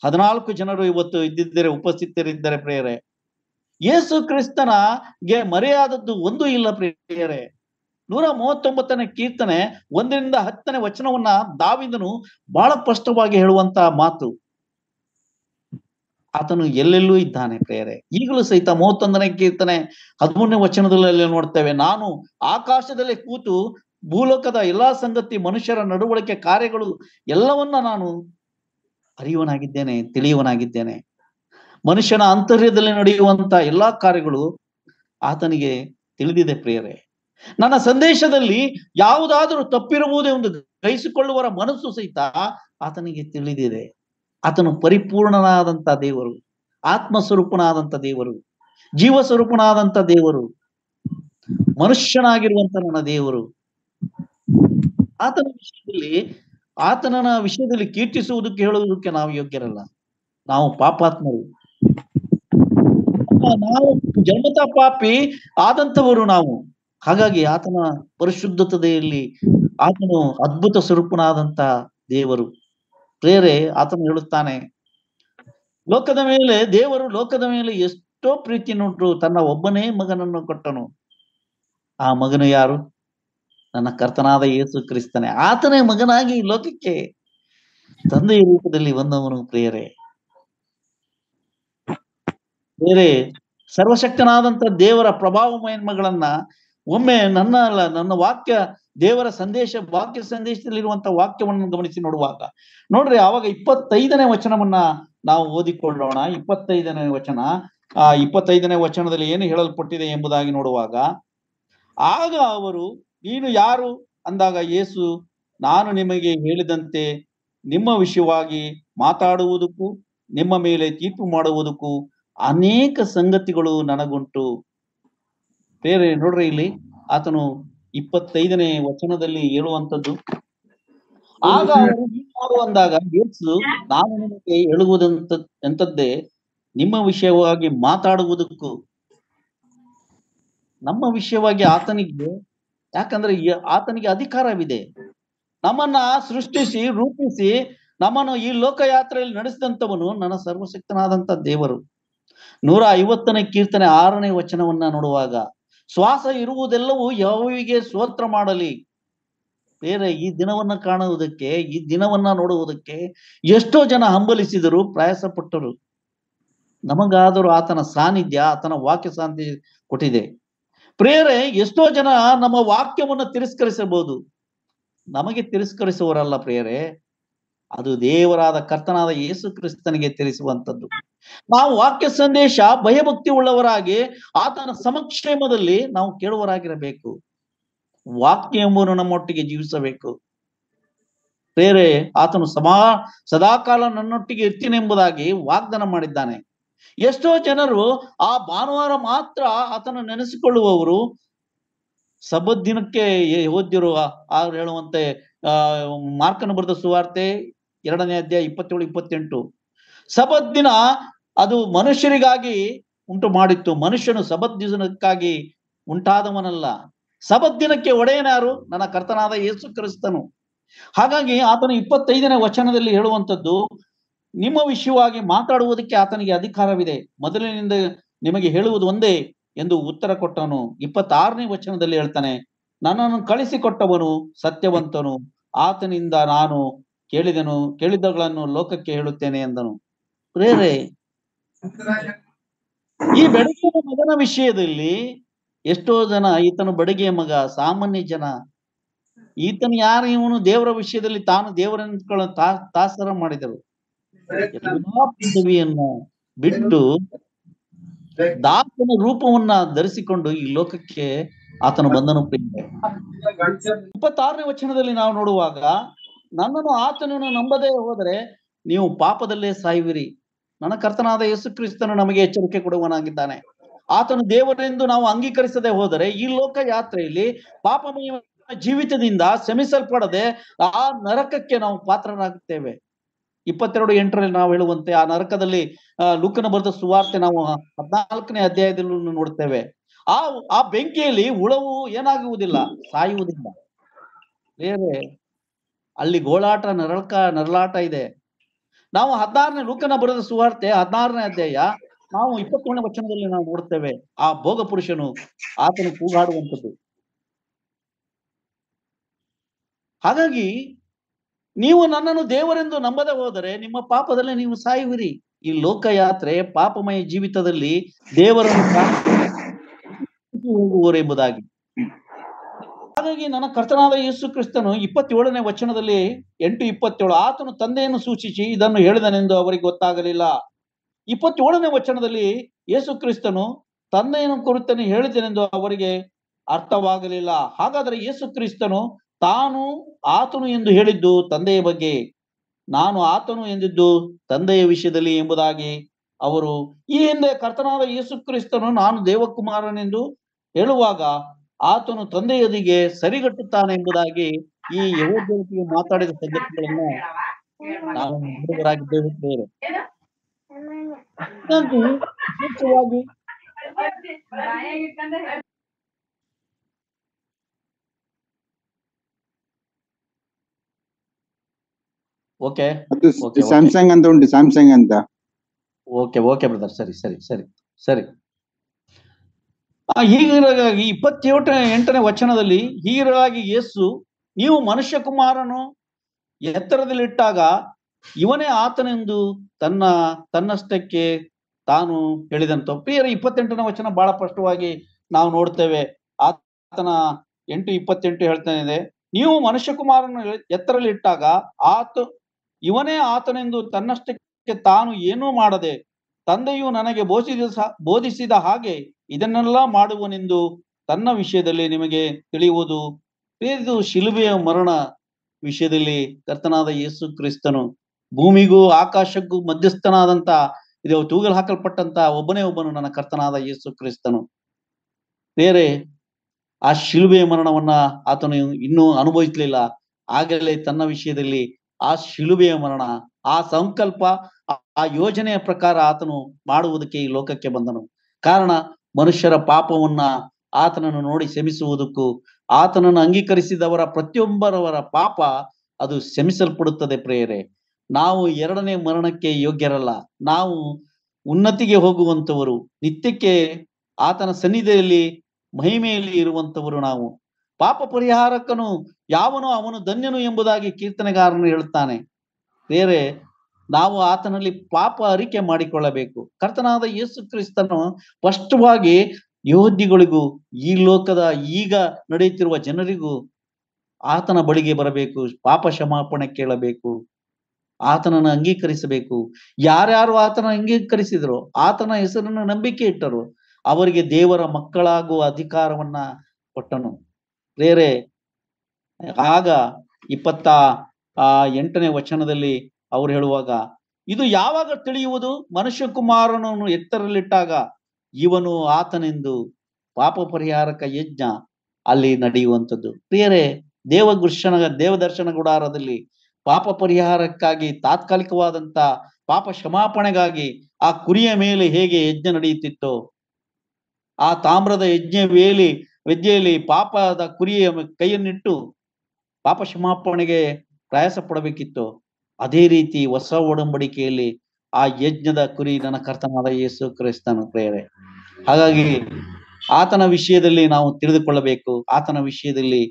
ಹದಿನಾಲ್ಕು ಜನರು ಇವತ್ತು ಇದ್ದಿದ್ದರೆ ಉಪಸ್ಥಿತರಿದ್ದರೆ ಪ್ರೇಯರೆ ಯೇಸು ಗೆ ಮರೆಯಾದದ್ದು ಒಂದು ಇಲ್ಲ ಪ್ರೇಯರೆ ನೂರ ಮೂವತ್ತೊಂಬತ್ತನೇ ಕೀರ್ತನೆ ಒಂದರಿಂದ ಹತ್ತನೇ ವಚನವನ್ನ ದಾವಿದನು ಬಹಳ ಸ್ಪಷ್ಟವಾಗಿ ಹೇಳುವಂತ ಮಾತು ಆತನು ಎಲ್ಲೆಲ್ಲೂ ಇದ್ದಾನೆ ಪ್ರೇಯರೆ ಈಗಲೂ ಸಹಿತ ಮೂವತ್ತೊಂದನೇ ಕೀರ್ತನೆ ಹದಿಮೂರನೇ ವಚನದಲ್ಲಿ ನೋಡ್ತೇವೆ ನಾನು ಆಕಾಶದಲ್ಲಿ ಕೂತು ಭೂಲೋಕದ ಎಲ್ಲಾ ಸಂಗತಿ ಮನುಷ್ಯರ ನಡವಳಿಕೆ ಕಾರ್ಯಗಳು ಎಲ್ಲವನ್ನ ನಾನು ಅರಿಯುವನಾಗಿದ್ದೇನೆ ತಿಳಿಯುವನಾಗಿದ್ದೇನೆ ಮನುಷ್ಯನ ಅಂತರ್ಯದಲ್ಲಿ ನಡೆಯುವಂತ ಎಲ್ಲಾ ಕಾರ್ಯಗಳು ಆತನಿಗೆ ತಿಳಿದಿದೆ ಪ್ರಿಯರೇ ನನ್ನ ಸಂದೇಶದಲ್ಲಿ ಯಾವುದಾದರೂ ತಪ್ಪಿರಬಹುದೇ ಒಂದು ಗ್ರಹಿಸಿಕೊಳ್ಳುವರ ಮನಸ್ಸು ಸಹಿತ ಆತನಿಗೆ ತಿಳಿದಿದೆ ಆತನು ಪರಿಪೂರ್ಣನಾದಂತ ದೇವರು ಆತ್ಮಸ್ವರೂಪನಾದಂಥ ದೇವರು ಜೀವ ಸ್ವರೂಪನಾದಂತ ದೇವರು ಮನುಷ್ಯನಾಗಿರುವಂತ ನನ್ನ ದೇವರು ಆತನ ವಿಷಯದಲ್ಲಿ ಆತನ ವಿಷಯದಲ್ಲಿ ಕೀರ್ತಿಸುವುದಕ್ಕೆ ಹೇಳುವುದಕ್ಕೆ ನಾವು ಯೋಗ್ಯರಲ್ಲ ನಾವು ಪಾಪಾತ್ಮರು ನಾವು ಜನ್ಮತ ಪಾಪಿ ಆದಂತವರು ನಾವು ಹಾಗಾಗಿ ಆತನ ಪರಿಶುದ್ಧತೆಯಲ್ಲಿ ಆತನು ಅದ್ಭುತ ಸ್ವರೂಪನಾದಂತ ದೇವರು ಪ್ರೇರೆ ಆತನು ಹೇಳುತ್ತಾನೆ ಲೋಕದ ಮೇಲೆ ದೇವರು ಲೋಕದ ಮೇಲೆ ಎಷ್ಟೋ ಪ್ರೀತಿನುಂಟು ತನ್ನ ಒಬ್ಬನೇ ಮಗನನ್ನು ಕೊಟ್ಟನು ಆ ಮಗನು ಯಾರು ನನ್ನ ಕರ್ತನಾದ ಯೇಸು ಕ್ರಿಸ್ತನೇ ಆತನೇ ಮಗನಾಗಿ ಲೋಕಕ್ಕೆ ತಂದೆಯ ರೂಪದಲ್ಲಿ ಬಂದವನು ಪ್ರಿಯರೇ ಬೇರೆ ಸರ್ವಶಕ್ತನಾದಂತ ದೇವರ ಪ್ರಭಾವ ಮಗಳನ್ನ ಒಮ್ಮೆ ನನ್ನ ಅಲ್ಲ ನನ್ನ ವಾಕ್ಯ ದೇವರ ಸಂದೇಶ ವಾಕ್ಯ ಸಂದೇಶದಲ್ಲಿರುವಂತ ವಾಕ್ಯವನ್ನು ಗಮನಿಸಿ ನೋಡುವಾಗ ನೋಡ್ರಿ ಆವಾಗ ಇಪ್ಪತ್ತೈದನೇ ವಚನವನ್ನ ನಾವು ಓದಿಕೊಳ್ಳೋಣ ಇಪ್ಪತ್ತೈದನೇ ವಚನ ಆ ಇಪ್ಪತ್ತೈದನೇ ವಚನದಲ್ಲಿ ಏನು ಹೇಳಲ್ಪಟ್ಟಿದೆ ಎಂಬುದಾಗಿ ನೋಡುವಾಗ ಆಗ ಅವರು ನೀನು ಯಾರು ಅಂದಾಗ ಏಸು ನಾನು ನಿಮಗೆ ಹೇಳಿದಂತೆ ನಿಮ್ಮ ವಿಷಯವಾಗಿ ಮಾತಾಡುವುದಕ್ಕೂ ನಿಮ್ಮ ಮೇಲೆ ತೀರ್ಪು ಮಾಡುವುದಕ್ಕೂ ಅನೇಕ ಸಂಗತಿಗಳು ನನಗುಂಟು ಬೇರೆ ನೋಡ್ರಿ ಇಲ್ಲಿ ಆತನು ಇಪ್ಪತ್ತೈದನೇ ವಚನದಲ್ಲಿ ಹೇಳುವಂತದ್ದು ಆಗ ಅವರು ಅಂದಾಗ ಯೇಸು ನಾನು ನಿಮಗೆ ಹೇಳುವುದಂತ ಎಂತದ್ದೇ ನಿಮ್ಮ ವಿಷಯವಾಗಿ ಮಾತಾಡುವುದಕ್ಕೂ ನಮ್ಮ ವಿಷಯವಾಗಿ ಆತನಿಗೆ ಯಾಕಂದ್ರೆ ಆತನಿಗೆ ಅಧಿಕಾರವಿದೆ ನಮ್ಮನ್ನ ಸೃಷ್ಟಿಸಿ ರೂಪಿಸಿ ನಮ್ಮನ್ನು ಈ ಲೋಕಯಾತ್ರೆಯಲ್ಲಿ ನಡೆಸಿದಂಥವನು ನನ್ನ ಸರ್ವಶಕ್ತನಾದಂಥ ದೇವರು ನೂರ ಐವತ್ತನೇ ಕೀರ್ತನೆ ಆರನೇ ವಚನವನ್ನ ನೋಡುವಾಗ ಶ್ವಾಸ ಇರುವುದೆಲ್ಲವೂ ಯಾವಿಗೆ ಸ್ತೋತ್ರ ಮಾಡಲಿ ಬೇರೆ ಈ ದಿನವನ್ನ ಕಾಣುವುದಕ್ಕೆ ಈ ದಿನವನ್ನ ನೋಡುವುದಕ್ಕೆ ಎಷ್ಟೋ ಜನ ಹಂಬಲಿಸಿದರು ಪ್ರಯಾಸ ಪಟ್ಟರು ನಮಗಾದರೂ ಆತನ ಸಾನ್ನಿಧ್ಯ ಆತನ ವಾಕ್ಯ ಶಾಂತಿ ಕೊಟ್ಟಿದೆ ಪ್ರೇರೆ ಎಷ್ಟೋ ಜನ ನಮ್ಮ ವಾಕ್ಯವನ್ನು ತಿರಸ್ಕರಿಸಬಹುದು ನಮಗೆ ತಿರಸ್ಕರಿಸುವರಲ್ಲ ಪ್ರೇರೆ ಅದು ದೇವರಾದ ಕರ್ತನಾದ ಯೇಸು ಕ್ರಿಸ್ತನಿಗೆ ತಿಳಿಸುವಂಥದ್ದು ನಾವು ವಾಕ್ಯ ಸಂದೇಶ ಭಯಭಕ್ತಿ ಉಳ್ಳವರಾಗಿ ಆತನ ಸಮಕ್ಷೇಮದಲ್ಲಿ ನಾವು ಕೇಳುವರಾಗಿರಬೇಕು ವಾಕ್ಯ ಎಂಬುದನ್ನು ನಮ್ಮೊಟ್ಟಿಗೆ ಜೀವಿಸಬೇಕು ಪ್ರೇರೆ ಆತನು ಸಮಾ ಸದಾಕಾಲ ನನ್ನೊಟ್ಟಿಗೆ ಇರ್ತೀನಿ ಎಂಬುದಾಗಿ ವಾಗ್ದಾನ ಮಾಡಿದ್ದಾನೆ ಎಷ್ಟೋ ಜನರು ಆ ಭಾನುವಾರ ಮಾತ್ರ ಆತನ ನೆನೆಸಿಕೊಳ್ಳುವವರು ಸಬ್ಬತ್ ದಿನಕ್ಕೆ ಓದಿರುವ ಆ ಹೇಳುವಂತೆ ಆ ಮಾರ್ಕನ ಬರೆದ ಸುವಾರ್ತೆ ಎರಡನೇ ಅಧ್ಯಾಯ ಇಪ್ಪತ್ತೇಳು ಇಪ್ಪತ್ತೆಂಟು ಸಬತ್ ದಿನ ಅದು ಮನುಷ್ಯರಿಗಾಗಿ ಉಂಟು ಮಾಡಿತ್ತು ಮನುಷ್ಯನು ಸಬತ್ ದಿನಕ್ಕಾಗಿ ಉಂಟಾದವನಲ್ಲ ಸಬತ್ ದಿನಕ್ಕೆ ಒಡೆಯನಾರು ನನ್ನ ಕರ್ತನಾದ ಯೇಸು ಕ್ರಿಸ್ತನು ಹಾಗಾಗಿ ಆತನು ಇಪ್ಪತ್ತೈದನೇ ವಚನದಲ್ಲಿ ಹೇಳುವಂಥದ್ದು ನಿಮ್ಮ ವಿಷಯವಾಗಿ ಮಾತಾಡುವುದಕ್ಕೆ ಆತನಿಗೆ ಅಧಿಕಾರವಿದೆ ಮೊದಲಿನಿಂದ ನಿಮಗೆ ಹೇಳುವುದು ಒಂದೇ ಎಂದು ಉತ್ತರ ಕೊಟ್ಟವನು ಇಪ್ಪತ್ತಾರನೇ ವಚನದಲ್ಲಿ ಹೇಳ್ತಾನೆ ನನ್ನನ್ನು ಕಳಿಸಿಕೊಟ್ಟವನು ಸತ್ಯವಂತನು ಆತನಿಂದ ನಾನು ಕೇಳಿದನು ಕೇಳಿದಗಳನ್ನು ಲೋಕಕ್ಕೆ ಹೇಳುತ್ತೇನೆ ಎಂದನು ಪ್ರೇರೆ ಈ ಬೆಳಕಿನ ಮಗನ ವಿಷಯದಲ್ಲಿ ಎಷ್ಟೋ ಜನ ಈತನು ಬಡಗಿಯ ಮಗ ಸಾಮಾನ್ಯ ಜನ ಈತನು ಯಾರು ಇವನು ದೇವರ ವಿಷಯದಲ್ಲಿ ತಾನು ದೇವರನ್ನು ತಾ ತಾಸರ ಮಾಡಿದರು ಎಲ್ಲಾ ಬಿಟ್ಟು ದಾಸನ ರೂಪವನ್ನ ಧರಿಸಿಕೊಂಡು ಈ ಲೋಕಕ್ಕೆ ಆತನ ಬಂದನು ಇಪ್ಪತ್ತಾರನೇ ವಚನದಲ್ಲಿ ನಾವು ನೋಡುವಾಗ ನನ್ನನ್ನು ಆತನನ್ನು ನಂಬದೇ ಹೋದರೆ ನೀವು ಪಾಪದಲ್ಲೇ ಸಾಯುವಿರಿ ನನ್ನ ಕರ್ತನಾದ ಯೇಸು ಕ್ರಿಸ್ತನು ನಮಗೆ ಎಚ್ಚರಿಕೆ ಕೊಡುವನಾಗಿದ್ದಾನೆ ಆತನು ದೇವರೆಂದು ನಾವು ಅಂಗೀಕರಿಸದೆ ಹೋದರೆ ಈ ಲೋಕ ಯಾತ್ರೆಯಲ್ಲಿ ಪಾಪಮಯ ಜೀವಿತದಿಂದ ಶ್ರಮಿಸಲ್ಪಡದೆ ಆ ನರಕಕ್ಕೆ ನಾವು ಪಾತ್ರರಾಗುತ್ತೇವೆ ಇಪ್ಪತ್ತೆರಡು ಎಂಟರಲ್ಲಿ ನಾವು ಹೇಳುವಂತೆ ಆ ನರಕದಲ್ಲಿ ಲೂಕನ ಬರೆದ ಸುವಾರ್ತೆ ನಾವು ಹದಿನಾಲ್ಕನೇ ಅಧ್ಯಾಯದಲ್ಲೂ ನೋಡ್ತೇವೆ ಆ ಆ ಬೆಂಕಿಯಲ್ಲಿ ಹುಳವು ಏನಾಗುವುದಿಲ್ಲ ಸಾಯುವುದಿಲ್ಲ ಬೇರೆ ಅಲ್ಲಿ ಗೋಳಾಟ ನರಳಕ ನರಳಾಟ ಇದೆ ನಾವು ಹದಿನಾರನೇ ಲೂಕನ ಬರೆದ ಸುವಾರ್ತೆ ಹದಿನಾರನೇ ಅಧ್ಯಾಯ ನಾವು ಇಪ್ಪತ್ತೊಂದನೇ ವಚನದಲ್ಲಿ ನಾವು ನೋಡ್ತೇವೆ ಆ ಭೋಗ ಪುರುಷನು ಆತನು ಕೂಗಾಡುವಂಥದ್ದು ಹಾಗಾಗಿ ನೀವು ನನ್ನನ್ನು ದೇವರೆಂದು ನಂಬದೆ ಹೋದರೆ ನಿಮ್ಮ ಪಾಪದಲ್ಲಿ ನೀವು ಸಾಯುವಿರಿ ಈ ಲೋಕಯಾತ್ರೆ ಪಾಪಮಯ ಜೀವಿತದಲ್ಲಿ ದೇವರನ್ನು ಹೋಗುವರೆಂಬುದಾಗಿ ಹಾಗಾಗಿ ನನ್ನ ಕರ್ತನಾದ ಯೇಸು ಕ್ರಿಸ್ತನು ಇಪ್ಪತ್ತೇಳನೇ ವಚನದಲ್ಲಿ ಎಂಟು ಇಪ್ಪತ್ತೇಳು ಆತನು ತಂದೆಯನ್ನು ಸೂಚಿಸಿ ಇದನ್ನು ಹೇಳಿದನೆಂದು ಅವರಿಗೆ ಗೊತ್ತಾಗಲಿಲ್ಲ ಇಪ್ಪತ್ತೇಳನೇ ವಚನದಲ್ಲಿ ಯೇಸು ಕ್ರಿಸ್ತನು ತಂದೆಯನ್ನು ಕುರಿತನೇ ಹೇಳಿದನೆಂದು ಅವರಿಗೆ ಅರ್ಥವಾಗಲಿಲ್ಲ ಹಾಗಾದರೆ ಯೇಸು ಕ್ರಿಸ್ತನು ತಾನು ಆತನು ಎಂದು ಹೇಳಿದ್ದು ತಂದೆಯ ಬಗ್ಗೆ ನಾನು ಆತನು ಎಂದಿದ್ದು ತಂದೆಯ ವಿಷಯದಲ್ಲಿ ಎಂಬುದಾಗಿ ಅವರು ಈ ಹಿಂದೆ ಕರ್ತನಾದ ಯೇಸು ಕ್ರಿಸ್ತನು ನಾನು ದೇವಕುಮಾರನೆಂದು ಹೇಳುವಾಗ ಆತನು ತಂದೆಯೊಂದಿಗೆ ಸರಿಗಟ್ಟುತ್ತಾನೆ ಎಂಬುದಾಗಿ ಈ ಯಹೋದ್ಯತಿಯು ಮಾತಾಡಿದ ಸದ್ಯಗಳನ್ನು ನಾವು ಓಕೆ ಸ್ಯಾಮ್ಸಂಗ್ ಅಂತ ಉಂಟು ಸ್ಯಾಮ್ಸಂಗ್ ಅಂತ ಓಕೆ ಓಕೆ ಬ್ರದರ್ ಸರಿ ಸರಿ ಸರಿ ಸರಿ ಇಪ್ಪತ್ತೇಳು ಎಂಟನೇ ವಚನದಲ್ಲಿ ಹೀರಾಗಿ ಯೇಸು ನೀವು ಮನುಷ್ಯ ಕುಮಾರನು ಎತ್ತರದಲ್ಲಿಟ್ಟಾಗ ಇವನೇ ಆತನೆಂದು ತನ್ನ ತನ್ನಷ್ಟಕ್ಕೆ ತಾನು ಹೇಳಿದಂತ ಪ್ರಿಯರ ಇಪ್ಪತ್ತೆಂಟನೇ ವಚನ ಬಹಳ ಸ್ಪಷ್ಟವಾಗಿ ನಾವು ನೋಡ್ತೇವೆ ಆತನ ಎಂಟು ಇಪ್ಪತ್ತೆಂಟು ಹೇಳ್ತಾನೆ ಇದೆ ನೀವು ಮನುಷ್ಯ ಕುಮಾರನ ಇಟ್ಟಾಗ ಆತ ಇವನೇ ಆತನೆಂದು ತನ್ನಷ್ಟಕ್ಕೆ ತಾನು ಏನೂ ಮಾಡದೆ ತಂದೆಯು ನನಗೆ ಬೋಧಿಸಿದ ಬೋಧಿಸಿದ ಹಾಗೆ ಇದನ್ನೆಲ್ಲ ಮಾಡುವನೆಂದು ತನ್ನ ವಿಷಯದಲ್ಲಿ ನಿಮಗೆ ತಿಳಿಯುವುದು ಇದು ಶಿಲುಬೆಯ ಮರಣ ವಿಷಯದಲ್ಲಿ ಕರ್ತನಾದ ಯೇಸು ಕ್ರಿಸ್ತನು ಭೂಮಿಗೂ ಆಕಾಶಕ್ಕೂ ಮಧ್ಯಸ್ಥನಾದಂತ ಇದು ತೂಗಲು ಹಾಕಲ್ಪಟ್ಟಂತ ಒಬ್ಬನೇ ಒಬ್ಬನು ನನ್ನ ಕರ್ತನಾದ ಯೇಸು ಕ್ರಿಸ್ತನು ಬೇರೆ ಆ ಶಿಲುಬೆಯ ಮರಣವನ್ನ ಆತನು ಇನ್ನೂ ಅನುಭವಿಸಲಿಲ್ಲ ಆಗಲೇ ತನ್ನ ವಿಷಯದಲ್ಲಿ ಆ ಶಿಲುಬೆಯ ಮರಣ ಆ ಸಂಕಲ್ಪ ಆ ಯೋಜನೆಯ ಪ್ರಕಾರ ಆತನು ಮಾಡುವುದಕ್ಕೆ ಈ ಲೋಕಕ್ಕೆ ಬಂದನು ಕಾರಣ ಮನುಷ್ಯರ ಪಾಪವನ್ನ ಆತನನ್ನು ನೋಡಿ ಶಮಿಸುವುದಕ್ಕೂ ಆತನನ್ನು ಅಂಗೀಕರಿಸಿದವರ ಪ್ರತಿಯೊಬ್ಬರವರ ಪಾಪ ಅದು ಶಮಿಸಲ್ಪಡುತ್ತದೆ ಪ್ರೇರೆ ನಾವು ಎರಡನೇ ಮರಣಕ್ಕೆ ಯೋಗ್ಯರಲ್ಲ ನಾವು ಉನ್ನತಿಗೆ ಹೋಗುವಂತವರು ನಿತ್ಯಕ್ಕೆ ಆತನ ಸನ್ನಿಧಿಯಲ್ಲಿ ಮಹಿಮೆಯಲ್ಲಿ ಇರುವಂತವರು ನಾವು ಪಾಪ ಪರಿಹಾರಕ್ಕನು ಯಾವನು ಅವನು ಧನ್ಯನು ಎಂಬುದಾಗಿ ಕೀರ್ತನೆಗಾರನು ಹೇಳುತ್ತಾನೆ ಬೇರೆ ನಾವು ಆತನಲ್ಲಿ ಪಾಪ ಅರಿಕೆ ಮಾಡಿಕೊಳ್ಳಬೇಕು ಕರ್ತನಾದ ಯೇಸು ಕ್ರಿಸ್ತನು ಸ್ಪಷ್ಟವಾಗಿ ಯೋಧಿಗಳಿಗೂ ಈ ಲೋಕದ ಈಗ ನಡೆಯುತ್ತಿರುವ ಜನರಿಗೂ ಆತನ ಬಳಿಗೆ ಬರಬೇಕು ಪಾಪ ಕ್ಷಮಾಪಣೆ ಕೇಳಬೇಕು ಆತನನ್ನು ಅಂಗೀಕರಿಸಬೇಕು ಯಾರ್ಯಾರು ಆತನ ಅಂಗೀಕರಿಸಿದ್ರು ಆತನ ಹೆಸರನ್ನು ನಂಬಿಕೆ ಇಟ್ಟರು ಅವರಿಗೆ ದೇವರ ಮಕ್ಕಳಾಗುವ ಅಧಿಕಾರವನ್ನ ಕೊಟ್ಟನು ಪ್ರೇರೆ ಆಗ ಇಪ್ಪತ್ತ ಎಂಟನೇ ವಚನದಲ್ಲಿ ಅವ್ರು ಹೇಳುವಾಗ ಇದು ಯಾವಾಗ ತಿಳಿಯುವುದು ಮನುಷ್ಯಕುಮಾರನನ್ನು ಎತ್ತರಲ್ಲಿಟ್ಟಾಗ ಇವನು ಆತನೆಂದು ಪಾಪ ಪರಿಹಾರಕ ಯಜ್ಞ ಅಲ್ಲಿ ನಡೆಯುವಂಥದ್ದು ಪ್ರಿಯರೇ ದೇವಗುರ್ಶನ ದೇವದರ್ಶನ ಗುಡಾರದಲ್ಲಿ ಪಾಪ ಪರಿಹಾರಕ್ಕಾಗಿ ತಾತ್ಕಾಲಿಕವಾದಂತ ಪಾಪ ಕ್ಷಮಾಪಣೆಗಾಗಿ ಆ ಕುರಿಯ ಮೇಲೆ ಹೇಗೆ ಯಜ್ಞ ನಡೆಯುತ್ತಿತ್ತೋ ಆ ತಾಮ್ರದ ಯಜ್ಞ ವೇಲಿ ವಿದ್ಯೆಯಲ್ಲಿ ಪಾಪದ ಕುರಿಯ ಕೈಯನ್ನಿಟ್ಟು ಪಾಪ ಕ್ಷಮಾಪಣೆಗೆ ಪ್ರಯಾಸ ಪಡಬೇಕಿತ್ತು ಅದೇ ರೀತಿ ಹೊಸ ಒಡಂಬಡಿಕೆಯಲ್ಲಿ ಆ ಯಜ್ಞದ ಕುರಿ ನನ್ನ ಕರ್ತನಾದ ಯೇಸು ಕ್ರೈಸ್ತನ ಪ್ರೇರೆ ಹಾಗಾಗಿ ಆತನ ವಿಷಯದಲ್ಲಿ ನಾವು ತಿಳಿದುಕೊಳ್ಳಬೇಕು ಆತನ ವಿಷಯದಲ್ಲಿ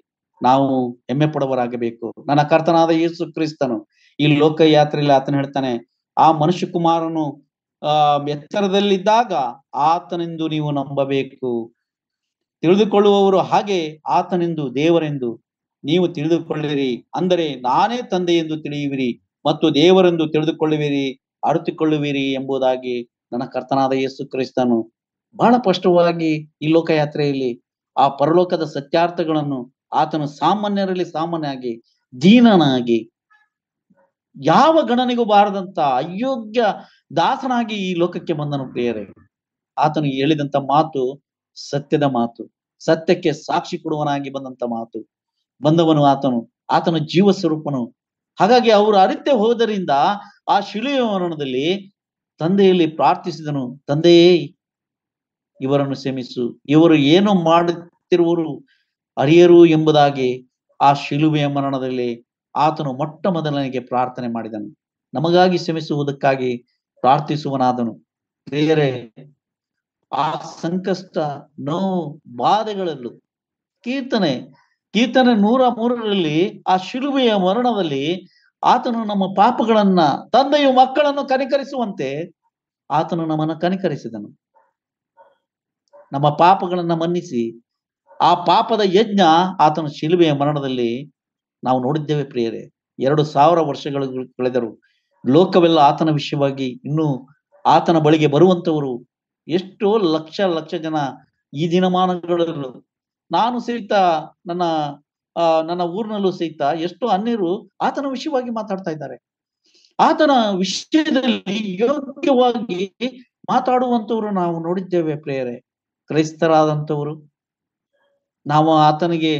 ನಾವು ಹೆಮ್ಮೆ ಪಡುವರಾಗಬೇಕು ನನ್ನ ಕರ್ತನಾದ ಯೇಸು ಕ್ರೈಸ್ತನು ಈ ಲೋಕ ಯಾತ್ರೆಯಲ್ಲಿ ಆತನ ಹೇಳ್ತಾನೆ ಆ ಮನುಷ್ಯ ಕುಮಾರನು ಆ ಎತ್ತರದಲ್ಲಿದ್ದಾಗ ಆತನೆಂದು ನೀವು ನಂಬಬೇಕು ತಿಳಿದುಕೊಳ್ಳುವವರು ಹಾಗೆ ಆತನೆಂದು ದೇವರೆಂದು ನೀವು ತಿಳಿದುಕೊಳ್ಳಿರಿ ಅಂದರೆ ನಾನೇ ತಂದೆ ಎಂದು ತಿಳಿಯುವಿರಿ ಮತ್ತು ದೇವರೆಂದು ತಿಳಿದುಕೊಳ್ಳುವಿರಿ ಅರಿತುಕೊಳ್ಳುವಿರಿ ಎಂಬುದಾಗಿ ನನ್ನ ಕರ್ತನಾದ ಯೇಸು ಕ್ರೈಸ್ತನು ಬಹಳ ಸ್ಪಷ್ಟವಾಗಿ ಈ ಲೋಕಯಾತ್ರೆಯಲ್ಲಿ ಆ ಪರಲೋಕದ ಸತ್ಯಾರ್ಥಗಳನ್ನು ಆತನು ಸಾಮಾನ್ಯರಲ್ಲಿ ಸಾಮಾನ್ಯವಾಗಿ ದೀನನಾಗಿ ಯಾವ ಗಣನೆಗೂ ಬಾರದಂತ ಅಯೋಗ್ಯ ದಾಸನಾಗಿ ಈ ಲೋಕಕ್ಕೆ ಬಂದನು ಪ್ರಿಯರೇ ಆತನು ಹೇಳಿದಂತ ಮಾತು ಸತ್ಯದ ಮಾತು ಸತ್ಯಕ್ಕೆ ಸಾಕ್ಷಿ ಕೊಡುವನಾಗಿ ಬಂದಂತ ಮಾತು ಬಂದವನು ಆತನು ಆತನ ಜೀವ ಸ್ವರೂಪನು ಹಾಗಾಗಿ ಅವರು ಅರಿತೆ ಹೋದರಿಂದ ಆ ಶಿಲೆಯ ಮರಣದಲ್ಲಿ ತಂದೆಯಲ್ಲಿ ಪ್ರಾರ್ಥಿಸಿದನು ತಂದೆಯೇ ಇವರನ್ನು ಶ್ರಮಿಸು ಇವರು ಏನು ಮಾಡುತ್ತಿರುವರು ಅರಿಯರು ಎಂಬುದಾಗಿ ಆ ಶಿಲುಬೆಯ ಮರಣದಲ್ಲಿ ಆತನು ಮೊಟ್ಟ ಮೊದಲನಿಗೆ ಪ್ರಾರ್ಥನೆ ಮಾಡಿದನು ನಮಗಾಗಿ ಶ್ರಮಿಸುವುದಕ್ಕಾಗಿ ಪ್ರಾರ್ಥಿಸುವನಾದನು ಆ ಸಂಕಷ್ಟ ನೋವು ಬಾಧೆಗಳಲ್ಲೂ ಕೀರ್ತನೆ ಕೀರ್ತನೆ ನೂರ ಮೂರರಲ್ಲಿ ಆ ಶಿಲುಬೆಯ ಮರಣದಲ್ಲಿ ಆತನು ನಮ್ಮ ಪಾಪಗಳನ್ನ ತಂದೆಯು ಮಕ್ಕಳನ್ನು ಕನಿಕರಿಸುವಂತೆ ಆತನು ನಮ್ಮನ್ನು ಕನಿಕರಿಸಿದನು ನಮ್ಮ ಪಾಪಗಳನ್ನ ಮನ್ನಿಸಿ ಆ ಪಾಪದ ಯಜ್ಞ ಆತನ ಶಿಲುಬೆಯ ಮರಣದಲ್ಲಿ ನಾವು ನೋಡಿದ್ದೇವೆ ಪ್ರಿಯರೇ ಎರಡು ಸಾವಿರ ವರ್ಷಗಳು ಕಳೆದರು ಲೋಕವೆಲ್ಲ ಆತನ ವಿಷಯವಾಗಿ ಇನ್ನೂ ಆತನ ಬಳಿಗೆ ಬರುವಂತವರು ಎಷ್ಟೋ ಲಕ್ಷ ಲಕ್ಷ ಜನ ಈ ದಿನಮಾನಗಳು ನಾನು ಸಹಿತ ನನ್ನ ನನ್ನ ಊರಿನಲ್ಲೂ ಸಹಿತ ಎಷ್ಟೋ ಅನ್ಯರು ಆತನ ವಿಷಯವಾಗಿ ಮಾತಾಡ್ತಾ ಇದ್ದಾರೆ ಆತನ ವಿಷಯದಲ್ಲಿ ಯೋಗ್ಯವಾಗಿ ಮಾತಾಡುವಂಥವ್ರು ನಾವು ನೋಡಿದ್ದೇವೆ ಪ್ರೇರೆ ಕ್ರೈಸ್ತರಾದಂಥವರು ನಾವು ಆತನಿಗೆ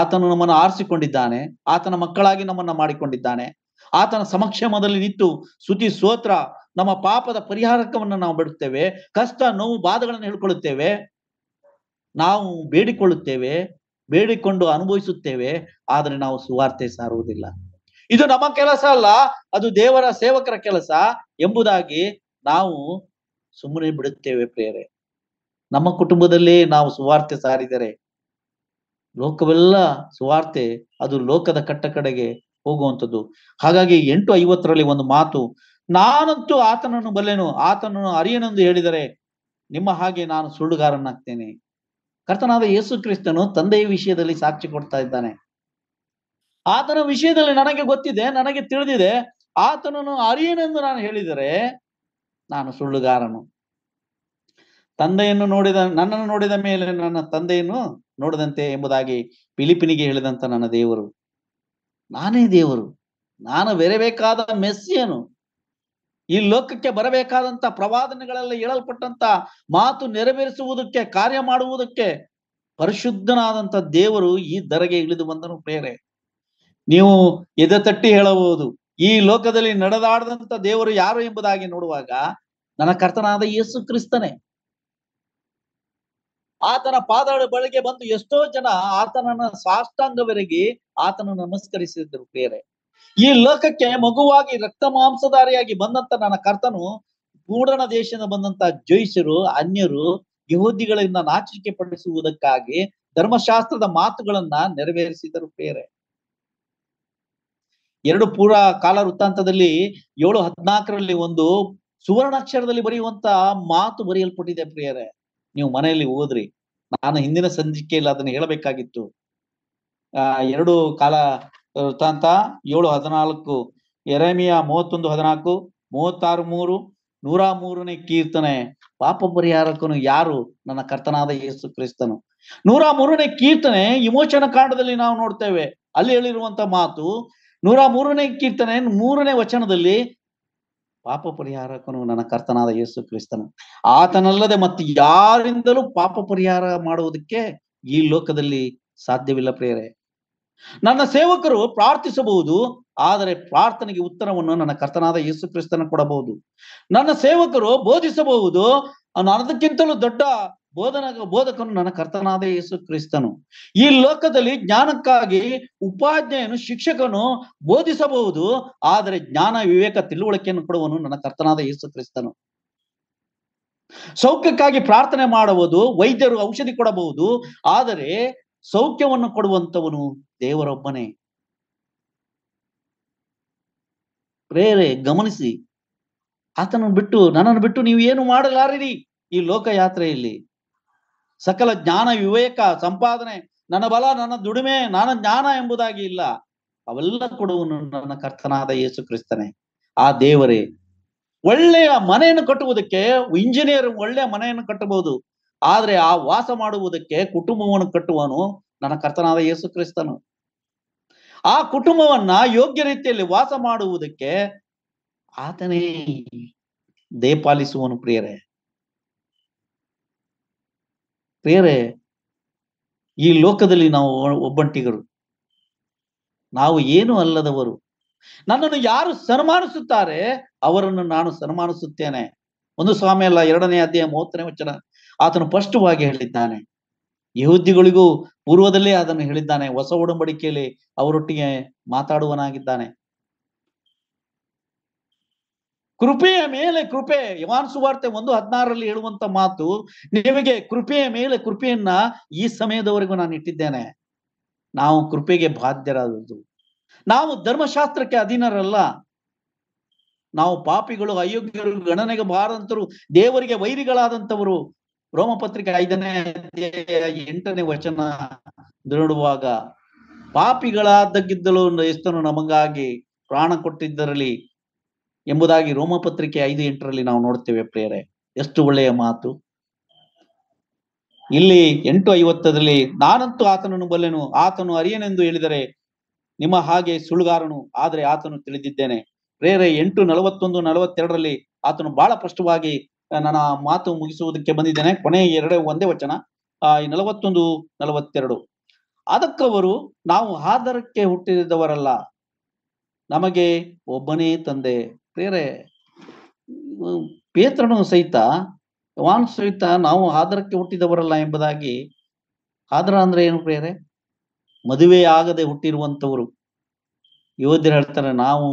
ಆತನು ನಮ್ಮನ್ನು ಆರಿಸಿಕೊಂಡಿದ್ದಾನೆ ಆತನ ಮಕ್ಕಳಾಗಿ ನಮ್ಮನ್ನ ಮಾಡಿಕೊಂಡಿದ್ದಾನೆ ಆತನ ಸಮಕ್ಷಮದಲ್ಲಿ ನಿಂತು ಸುತಿ ಸ್ತೋತ್ರ ನಮ್ಮ ಪಾಪದ ಪರಿಹಾರಕವನ್ನು ನಾವು ಬಿಡುತ್ತೇವೆ ಕಷ್ಟ ನೋವು ಬಾಧಗಳನ್ನು ಹೇಳ್ಕೊಳ್ಳುತ್ತೇವೆ ನಾವು ಬೇಡಿಕೊಳ್ಳುತ್ತೇವೆ ಬೇಡಿಕೊಂಡು ಅನುಭವಿಸುತ್ತೇವೆ ಆದರೆ ನಾವು ಸುವಾರ್ತೆ ಸಾರುವುದಿಲ್ಲ ಇದು ನಮ್ಮ ಕೆಲಸ ಅಲ್ಲ ಅದು ದೇವರ ಸೇವಕರ ಕೆಲಸ ಎಂಬುದಾಗಿ ನಾವು ಸುಮ್ಮನೆ ಬಿಡುತ್ತೇವೆ ಪ್ರೇರೆ ನಮ್ಮ ಕುಟುಂಬದಲ್ಲಿ ನಾವು ಸುವಾರ್ತೆ ಸಾರಿದರೆ ಲೋಕವೆಲ್ಲ ಸುವಾರ್ತೆ ಅದು ಲೋಕದ ಕಟ್ಟ ಕಡೆಗೆ ಹೋಗುವಂಥದ್ದು ಹಾಗಾಗಿ ಎಂಟು ಐವತ್ತರಲ್ಲಿ ಒಂದು ಮಾತು ನಾನಂತೂ ಆತನನ್ನು ಬಲ್ಲೆನು ಆತನನ್ನು ಅರಿಯನೆಂದು ಹೇಳಿದರೆ ನಿಮ್ಮ ಹಾಗೆ ನಾನು ಸುಳ್ಳುಗಾರನಾಗ್ತೇನೆ ಕರ್ತನಾದ ಯೇಸು ಕ್ರಿಸ್ತನು ತಂದೆಯ ವಿಷಯದಲ್ಲಿ ಸಾಕ್ಷಿ ಕೊಡ್ತಾ ಇದ್ದಾನೆ ಆತನ ವಿಷಯದಲ್ಲಿ ನನಗೆ ಗೊತ್ತಿದೆ ನನಗೆ ತಿಳಿದಿದೆ ಆತನನ್ನು ಅರಿಯನೆಂದು ನಾನು ಹೇಳಿದರೆ ನಾನು ಸುಳ್ಳುಗಾರನು ತಂದೆಯನ್ನು ನೋಡಿದ ನನ್ನನ್ನು ನೋಡಿದ ಮೇಲೆ ನನ್ನ ತಂದೆಯನ್ನು ನೋಡದಂತೆ ಎಂಬುದಾಗಿ ಪಿಲಿಪಿನಿಗೆ ಹೇಳಿದಂತ ನನ್ನ ದೇವರು ನಾನೇ ದೇವರು ನಾನು ಬೆರಬೇಕಾದ ಮೆಸ್ಸಿಯನು ಈ ಲೋಕಕ್ಕೆ ಬರಬೇಕಾದಂತ ಪ್ರವಾದನೆಗಳೆಲ್ಲ ಹೇಳಲ್ಪಟ್ಟಂತ ಮಾತು ನೆರವೇರಿಸುವುದಕ್ಕೆ ಕಾರ್ಯ ಮಾಡುವುದಕ್ಕೆ ಪರಿಶುದ್ಧನಾದಂತ ದೇವರು ಈ ದರಗೆ ಇಳಿದು ಬಂದನು ಪ್ರೇರೆ ನೀವು ಎದೆ ತಟ್ಟಿ ಹೇಳಬಹುದು ಈ ಲೋಕದಲ್ಲಿ ನಡೆದಾಡದಂತ ದೇವರು ಯಾರು ಎಂಬುದಾಗಿ ನೋಡುವಾಗ ನನ್ನ ಕರ್ತನಾದ ಯೇಸು ಕ್ರಿಸ್ತನೇ ಆತನ ಪಾದಗಳ ಬಳಿಗೆ ಬಂದು ಎಷ್ಟೋ ಜನ ಆತನನ್ನ ಸಾಷ್ಟಾಂಗವರೆಗೆ ಆತನ ನಮಸ್ಕರಿಸಿದ್ರು ಪ್ರೇರೆ ಈ ಲೋಕಕ್ಕೆ ಮಗುವಾಗಿ ರಕ್ತ ಮಾಂಸಧಾರಿಯಾಗಿ ಬಂದಂತ ನನ್ನ ಕರ್ತನು ಮೂಡಣ ದೇಶದಿಂದ ಬಂದಂತ ಜೈಸರು ಅನ್ಯರು ಯಹೂದಿಗಳಿಂದ ನಾಚಿಕೆ ಪಡಿಸುವುದಕ್ಕಾಗಿ ಧರ್ಮಶಾಸ್ತ್ರದ ಮಾತುಗಳನ್ನ ನೆರವೇರಿಸಿದರು ಬೇರೆ ಎರಡು ಪೂರ ಕಾಲ ವೃತ್ತಾಂತದಲ್ಲಿ ಏಳು ಹದಿನಾಲ್ಕರಲ್ಲಿ ಒಂದು ಸುವರ್ಣಾಕ್ಷರದಲ್ಲಿ ಬರೆಯುವಂತ ಮಾತು ಬರೆಯಲ್ಪಟ್ಟಿದೆ ಪ್ರಿಯರೇ ನೀವು ಮನೆಯಲ್ಲಿ ಓದ್ರಿ ನಾನು ಹಿಂದಿನ ಸಂಚಿಕೆಯಲ್ಲಿ ಅದನ್ನ ಹೇಳಬೇಕಾಗಿತ್ತು ಆ ಎರಡು ಕಾಲ ವೃತ್ತಾಂತ ಏಳು ಹದಿನಾಲ್ಕು ಎರಮಿಯ ಮೂವತ್ತೊಂದು ಹದಿನಾಲ್ಕು ಮೂವತ್ತಾರು ಮೂರು ನೂರ ಮೂರನೇ ಕೀರ್ತನೆ ಪಾಪ ಪರಿಹಾರಕನು ಯಾರು ನನ್ನ ಕರ್ತನಾದ ಯೇಸು ಕ್ರಿಸ್ತನು ನೂರ ಮೂರನೇ ಕೀರ್ತನೆ ವಿಮೋಚನ ಕಾಂಡದಲ್ಲಿ ನಾವು ನೋಡ್ತೇವೆ ಅಲ್ಲಿ ಹೇಳಿರುವಂತ ಮಾತು ನೂರ ಮೂರನೇ ಕೀರ್ತನೆ ಮೂರನೇ ವಚನದಲ್ಲಿ ಪಾಪ ಪರಿಹಾರಕನು ನನ್ನ ಕರ್ತನಾದ ಯೇಸು ಕ್ರಿಸ್ತನು ಆತನಲ್ಲದೆ ಮತ್ತೆ ಯಾರಿಂದಲೂ ಪಾಪ ಪರಿಹಾರ ಮಾಡುವುದಕ್ಕೆ ಈ ಲೋಕದಲ್ಲಿ ಸಾಧ್ಯವಿಲ್ಲ ಪ್ರೇರೇ ನನ್ನ ಸೇವಕರು ಪ್ರಾರ್ಥಿಸಬಹುದು ಆದರೆ ಪ್ರಾರ್ಥನೆಗೆ ಉತ್ತರವನ್ನು ನನ್ನ ಕರ್ತನಾದ ಯೇಸು ಕ್ರಿಸ್ತನ ಕೊಡಬಹುದು ನನ್ನ ಸೇವಕರು ಬೋಧಿಸಬಹುದು ಅದಕ್ಕಿಂತಲೂ ದೊಡ್ಡ ಬೋಧನ ಬೋಧಕನು ನನ್ನ ಕರ್ತನಾದ ಯೇಸು ಕ್ರಿಸ್ತನು ಈ ಲೋಕದಲ್ಲಿ ಜ್ಞಾನಕ್ಕಾಗಿ ಉಪಾಧ್ಯಾಯನು ಶಿಕ್ಷಕನು ಬೋಧಿಸಬಹುದು ಆದರೆ ಜ್ಞಾನ ವಿವೇಕ ತಿಳುವಳಿಕೆಯನ್ನು ಕೊಡುವನು ನನ್ನ ಕರ್ತನಾದ ಯೇಸು ಕ್ರಿಸ್ತನು ಸೌಖ್ಯಕ್ಕಾಗಿ ಪ್ರಾರ್ಥನೆ ಮಾಡಬಹುದು ವೈದ್ಯರು ಔಷಧಿ ಕೊಡಬಹುದು ಆದರೆ ಸೌಖ್ಯವನ್ನು ಕೊಡುವಂಥವನು ದೇವರೊಬ್ಬನೇ ಪ್ರೇರೆ ಗಮನಿಸಿ ಆತನನ್ನು ಬಿಟ್ಟು ನನ್ನನ್ನು ಬಿಟ್ಟು ನೀವು ಏನು ಮಾಡಲಾರಿರಿ ಈ ಲೋಕಯಾತ್ರೆಯಲ್ಲಿ ಸಕಲ ಜ್ಞಾನ ವಿವೇಕ ಸಂಪಾದನೆ ನನ್ನ ಬಲ ನನ್ನ ದುಡಿಮೆ ನನ್ನ ಜ್ಞಾನ ಎಂಬುದಾಗಿ ಇಲ್ಲ ಅವೆಲ್ಲ ಕೊಡುವನು ನನ್ನ ಕರ್ತನಾದ ಯೇಸು ಕ್ರಿಸ್ತನೇ ಆ ದೇವರೇ ಒಳ್ಳೆಯ ಮನೆಯನ್ನು ಕಟ್ಟುವುದಕ್ಕೆ ಇಂಜಿನಿಯರ್ ಒಳ್ಳೆಯ ಮನೆಯನ್ನು ಕಟ್ಟಬಹುದು ಆದ್ರೆ ಆ ವಾಸ ಮಾಡುವುದಕ್ಕೆ ಕುಟುಂಬವನ್ನು ಕಟ್ಟುವನು ನನ್ನ ಕರ್ತನಾದ ಯೇಸು ಕ್ರಿಸ್ತನು ಆ ಕುಟುಂಬವನ್ನ ಯೋಗ್ಯ ರೀತಿಯಲ್ಲಿ ವಾಸ ಮಾಡುವುದಕ್ಕೆ ಆತನೇ ದೇಪಾಲಿಸುವನು ಪ್ರಿಯರೇ ಪ್ರಿಯರೇ ಈ ಲೋಕದಲ್ಲಿ ನಾವು ಒಬ್ಬಂಟಿಗರು ನಾವು ಏನು ಅಲ್ಲದವರು ನನ್ನನ್ನು ಯಾರು ಸನ್ಮಾನಿಸುತ್ತಾರೆ ಅವರನ್ನು ನಾನು ಸನ್ಮಾನಿಸುತ್ತೇನೆ ಒಂದು ಸ್ವಾಮಿ ಅಲ್ಲ ಎರಡನೇ ಅಧ್ಯಾಯ ಮೂವತ್ತನೇ ವಚನ ಆತನು ಸ್ಪಷ್ಟವಾಗಿ ಹೇಳಿದ್ದಾನೆ ಯಹೂದಿಗಳಿಗೂ ಪೂರ್ವದಲ್ಲೇ ಅದನ್ನು ಹೇಳಿದ್ದಾನೆ ಹೊಸ ಒಡಂಬಡಿಕೆಯಲ್ಲಿ ಅವರೊಟ್ಟಿಗೆ ಮಾತಾಡುವನಾಗಿದ್ದಾನೆ ಕೃಪೆಯ ಮೇಲೆ ಕೃಪೆ ಯವಾನ್ ಸುವಾರ್ತೆ ಒಂದು ಹದಿನಾರರಲ್ಲಿ ಹೇಳುವಂತ ಮಾತು ನಿಮಗೆ ಕೃಪೆಯ ಮೇಲೆ ಕೃಪೆಯನ್ನ ಈ ಸಮಯದವರೆಗೂ ನಾನು ಇಟ್ಟಿದ್ದೇನೆ ನಾವು ಕೃಪೆಗೆ ಬಾಧ್ಯರಾದದ್ದು ನಾವು ಧರ್ಮಶಾಸ್ತ್ರಕ್ಕೆ ಅಧೀನರಲ್ಲ ನಾವು ಪಾಪಿಗಳು ಅಯೋಗ್ಯರು ಗಣನೆಗೆ ಬಾರದಂತರು ದೇವರಿಗೆ ವೈರಿಗಳಾದಂಥವರು ರೋಮಪತ್ರಿಕೆ ಐದನೇ ಎಂಟನೇ ವಚನ ನೋಡುವಾಗ ಪಾಪಿಗಳಾದಗಿದ್ದಲು ಎಷ್ಟನ್ನು ನಮಗಾಗಿ ಪ್ರಾಣ ಕೊಟ್ಟಿದ್ದರಲ್ಲಿ ಎಂಬುದಾಗಿ ರೋಮಪತ್ರಿಕೆ ಐದು ಎಂಟರಲ್ಲಿ ನಾವು ನೋಡ್ತೇವೆ ಪ್ರೇರೆ ಎಷ್ಟು ಒಳ್ಳೆಯ ಮಾತು ಇಲ್ಲಿ ಎಂಟು ಐವತ್ತರಲ್ಲಿ ನಾನಂತೂ ಆತನನ್ನು ಬಲ್ಲೆನು ಆತನು ಅರಿಯನೆಂದು ಹೇಳಿದರೆ ನಿಮ್ಮ ಹಾಗೆ ಸುಳ್ಗಾರನು ಆದರೆ ಆತನು ತಿಳಿದಿದ್ದೇನೆ ಪ್ರೇರೆ ಎಂಟು ನಲವತ್ತೊಂದು ನಲವತ್ತೆರಡರಲ್ಲಿ ಆತನು ಬಹಳ ಸ್ಪಷ್ಟವಾಗಿ ನನ್ನ ಮಾತು ಮುಗಿಸುವುದಕ್ಕೆ ಬಂದಿದ್ದೇನೆ ಕೊನೆ ಎರಡೇ ಒಂದೇ ವಚನ ನಲವತ್ತೊಂದು ನಲವತ್ತೆರಡು ಅದಕ್ಕವರು ನಾವು ಆಧಾರಕ್ಕೆ ಹುಟ್ಟಿದವರಲ್ಲ ನಮಗೆ ಒಬ್ಬನೇ ತಂದೆ ಪ್ರೇರೆ ಪೇತ್ರನು ಸಹಿತ ವಾನ್ ಸಹಿತ ನಾವು ಆಧಾರಕ್ಕೆ ಹುಟ್ಟಿದವರಲ್ಲ ಎಂಬುದಾಗಿ ಆಧಾರ ಅಂದ್ರೆ ಏನು ಪ್ರೇರೆ ಮದುವೆ ಆಗದೆ ಹುಟ್ಟಿರುವಂತವರು ಯೋಧರು ಹೇಳ್ತಾರೆ ನಾವು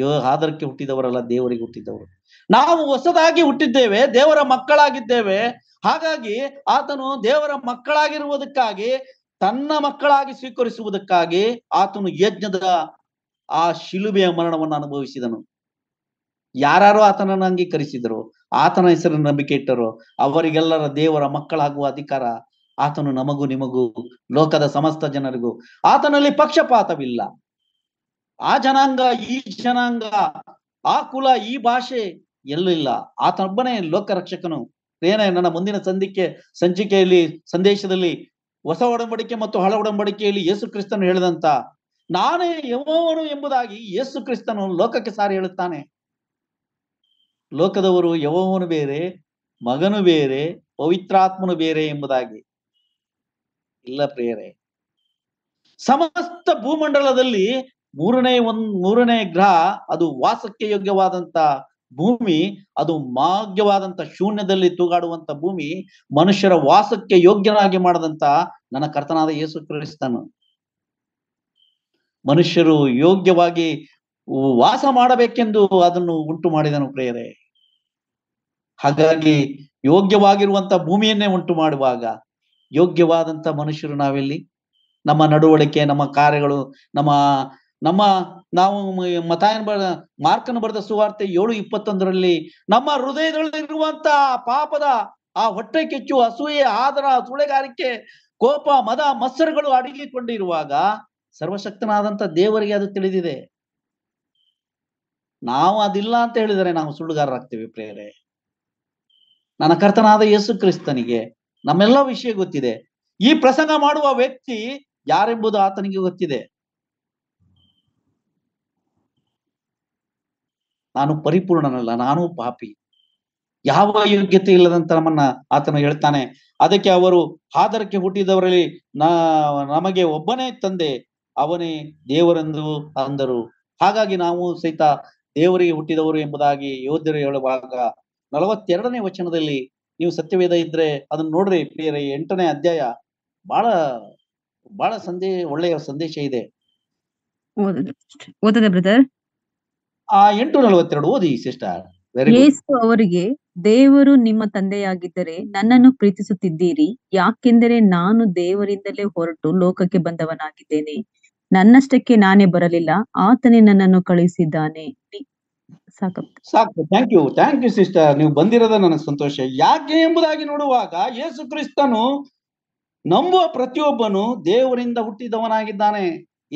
ಯೋ ಆದರಕ್ಕೆ ಹುಟ್ಟಿದವರಲ್ಲ ದೇವರಿಗೆ ಹುಟ್ಟಿದವರು ನಾವು ಹೊಸದಾಗಿ ಹುಟ್ಟಿದ್ದೇವೆ ದೇವರ ಮಕ್ಕಳಾಗಿದ್ದೇವೆ ಹಾಗಾಗಿ ಆತನು ದೇವರ ಮಕ್ಕಳಾಗಿರುವುದಕ್ಕಾಗಿ ತನ್ನ ಮಕ್ಕಳಾಗಿ ಸ್ವೀಕರಿಸುವುದಕ್ಕಾಗಿ ಆತನು ಯಜ್ಞದ ಆ ಶಿಲುಬೆಯ ಮರಣವನ್ನು ಅನುಭವಿಸಿದನು ಯಾರು ಆತನನ್ನು ಅಂಗೀಕರಿಸಿದರು ಆತನ ಹೆಸರನ್ನು ನಂಬಿಕೆ ಇಟ್ಟರು ಅವರಿಗೆಲ್ಲರ ದೇವರ ಮಕ್ಕಳಾಗುವ ಅಧಿಕಾರ ಆತನು ನಮಗೂ ನಿಮಗೂ ಲೋಕದ ಸಮಸ್ತ ಜನರಿಗೂ ಆತನಲ್ಲಿ ಪಕ್ಷಪಾತವಿಲ್ಲ ಆ ಜನಾಂಗ ಈ ಜನಾಂಗ ಆ ಕುಲ ಈ ಭಾಷೆ ಎಲ್ಲೂ ಇಲ್ಲ ಆತನೊಬ್ಬನೇ ರಕ್ಷಕನು ಏನೇ ನನ್ನ ಮುಂದಿನ ಸಂದಿಕೆ ಸಂಚಿಕೆಯಲ್ಲಿ ಸಂದೇಶದಲ್ಲಿ ಹೊಸ ಒಡಂಬಡಿಕೆ ಮತ್ತು ಹಳ ಒಡಂಬಡಿಕೆಯಲ್ಲಿ ಯೇಸು ಕ್ರಿಸ್ತನು ಹೇಳಿದಂತ ನಾನೇ ಯಮೋವನು ಎಂಬುದಾಗಿ ಯೇಸು ಕ್ರಿಸ್ತನು ಲೋಕಕ್ಕೆ ಸಾರಿ ಹೇಳುತ್ತಾನೆ ಲೋಕದವರು ಯವೋವನು ಬೇರೆ ಮಗನು ಬೇರೆ ಪವಿತ್ರಾತ್ಮನು ಬೇರೆ ಎಂಬುದಾಗಿ ಇಲ್ಲ ಪ್ರೇರೆ ಸಮಸ್ತ ಭೂಮಂಡಲದಲ್ಲಿ ಮೂರನೇ ಒಂದ್ ಮೂರನೇ ಗ್ರಹ ಅದು ವಾಸಕ್ಕೆ ಯೋಗ್ಯವಾದಂತ ಭೂಮಿ ಅದು ಮಾಗ್ಯವಾದಂತ ಶೂನ್ಯದಲ್ಲಿ ತೂಗಾಡುವಂತ ಭೂಮಿ ಮನುಷ್ಯರ ವಾಸಕ್ಕೆ ಯೋಗ್ಯನಾಗಿ ಮಾಡದಂತ ನನ್ನ ಕರ್ತನಾದ ಯೇಸು ಕ್ರಿಸ್ತನು ಮನುಷ್ಯರು ಯೋಗ್ಯವಾಗಿ ವಾಸ ಮಾಡಬೇಕೆಂದು ಅದನ್ನು ಉಂಟು ಮಾಡಿದನು ಪ್ರೇರೆ ಹಾಗಾಗಿ ಯೋಗ್ಯವಾಗಿರುವಂತ ಭೂಮಿಯನ್ನೇ ಉಂಟು ಮಾಡುವಾಗ ಯೋಗ್ಯವಾದಂತ ಮನುಷ್ಯರು ನಾವೆಲ್ಲಿ ನಮ್ಮ ನಡವಳಿಕೆ ನಮ್ಮ ಕಾರ್ಯಗಳು ನಮ್ಮ ನಮ್ಮ ನಾವು ಮತಾಯನ ಬ ಮಾರ್ಕನ ಬರೆದ ಸುವಾರ್ತೆ ಏಳು ಇಪ್ಪತ್ತೊಂದರಲ್ಲಿ ನಮ್ಮ ಹೃದಯದಲ್ಲಿರುವಂತಹ ಪಾಪದ ಆ ಹೊಟ್ಟೆ ಕೆಚ್ಚು ಅಸೂಯೆ ಆದರ ಸುಳೆಗಾರಿಕೆ ಕೋಪ ಮದ ಮತ್ಸರಗಳು ಅಡಗಿಕೊಂಡಿರುವಾಗ ಸರ್ವಶಕ್ತನಾದಂತ ದೇವರಿಗೆ ಅದು ತಿಳಿದಿದೆ ನಾವು ಅದಿಲ್ಲ ಅಂತ ಹೇಳಿದರೆ ನಾವು ಸುಳ್ಳುಗಾರರಾಗ್ತೇವೆ ಪ್ರೇರೆ ನನ್ನ ಕರ್ತನಾದ ಯೇಸು ಕ್ರಿಸ್ತನಿಗೆ ನಮ್ಮೆಲ್ಲ ವಿಷಯ ಗೊತ್ತಿದೆ ಈ ಪ್ರಸಂಗ ಮಾಡುವ ವ್ಯಕ್ತಿ ಯಾರೆಂಬುದು ಆತನಿಗೆ ಗೊತ್ತಿದೆ ನಾನು ಪರಿಪೂರ್ಣನಲ್ಲ ನಾನು ಪಾಪಿ ಯಾವ ಯೋಗ್ಯತೆ ಇಲ್ಲದಂತ ನಮ್ಮನ್ನ ಆತನು ಹೇಳ್ತಾನೆ ಅದಕ್ಕೆ ಅವರು ಹಾದರಕ್ಕೆ ಹುಟ್ಟಿದವರಲ್ಲಿ ನಮಗೆ ಒಬ್ಬನೇ ತಂದೆ ಅವನೇ ದೇವರೆಂದು ಅಂದರು ಹಾಗಾಗಿ ನಾವು ಸಹಿತ ದೇವರಿಗೆ ಹುಟ್ಟಿದವರು ಎಂಬುದಾಗಿ ಯೋಧರು ಹೇಳುವಾಗ ನಲವತ್ತೆರಡನೇ ವಚನದಲ್ಲಿ ನೀವು ಸತ್ಯವೇದ ಇದ್ರೆ ಅದನ್ನ ನೋಡ್ರಿ ಬೇರೆ ಎಂಟನೇ ಅಧ್ಯಾಯ ಬಹಳ ಬಹಳ ಸಂದೇಶ ಒಳ್ಳೆಯ ಸಂದೇಶ ಇದೆ ಓದದ ಬ್ರದರ್ ಆ ಎಂಟು ನಲವತ್ತೆರಡು ಓದಿ ಸಿಸ್ಟರ್ ಯೇಸು ಅವರಿಗೆ ದೇವರು ನಿಮ್ಮ ತಂದೆಯಾಗಿದ್ದರೆ ನನ್ನನ್ನು ಪ್ರೀತಿಸುತ್ತಿದ್ದೀರಿ ಯಾಕೆಂದರೆ ನಾನು ದೇವರಿಂದಲೇ ಹೊರಟು ಲೋಕಕ್ಕೆ ಬಂದವನಾಗಿದ್ದೇನೆ ನನ್ನಷ್ಟಕ್ಕೆ ನಾನೇ ಬರಲಿಲ್ಲ ಆತನೇ ನನ್ನನ್ನು ಕಳುಹಿಸಿದ್ದಾನೆ ಸಾಕು ಸಾಕು thank you thank you sister ನೀವು ಬಂದಿರೋದ ನನಗೆ ಸಂತೋಷ ಯಾಕೆ ಎಂಬುದಾಗಿ ನೋಡುವಾಗ ಯೇಸು ಕ್ರಿಸ್ತನು ನಂಬುವ ಪ್ರತಿಯೊಬ್ಬನು ದೇವರಿಂದ ಹುಟ್ಟಿದವನಾಗಿದ್ದಾನೆ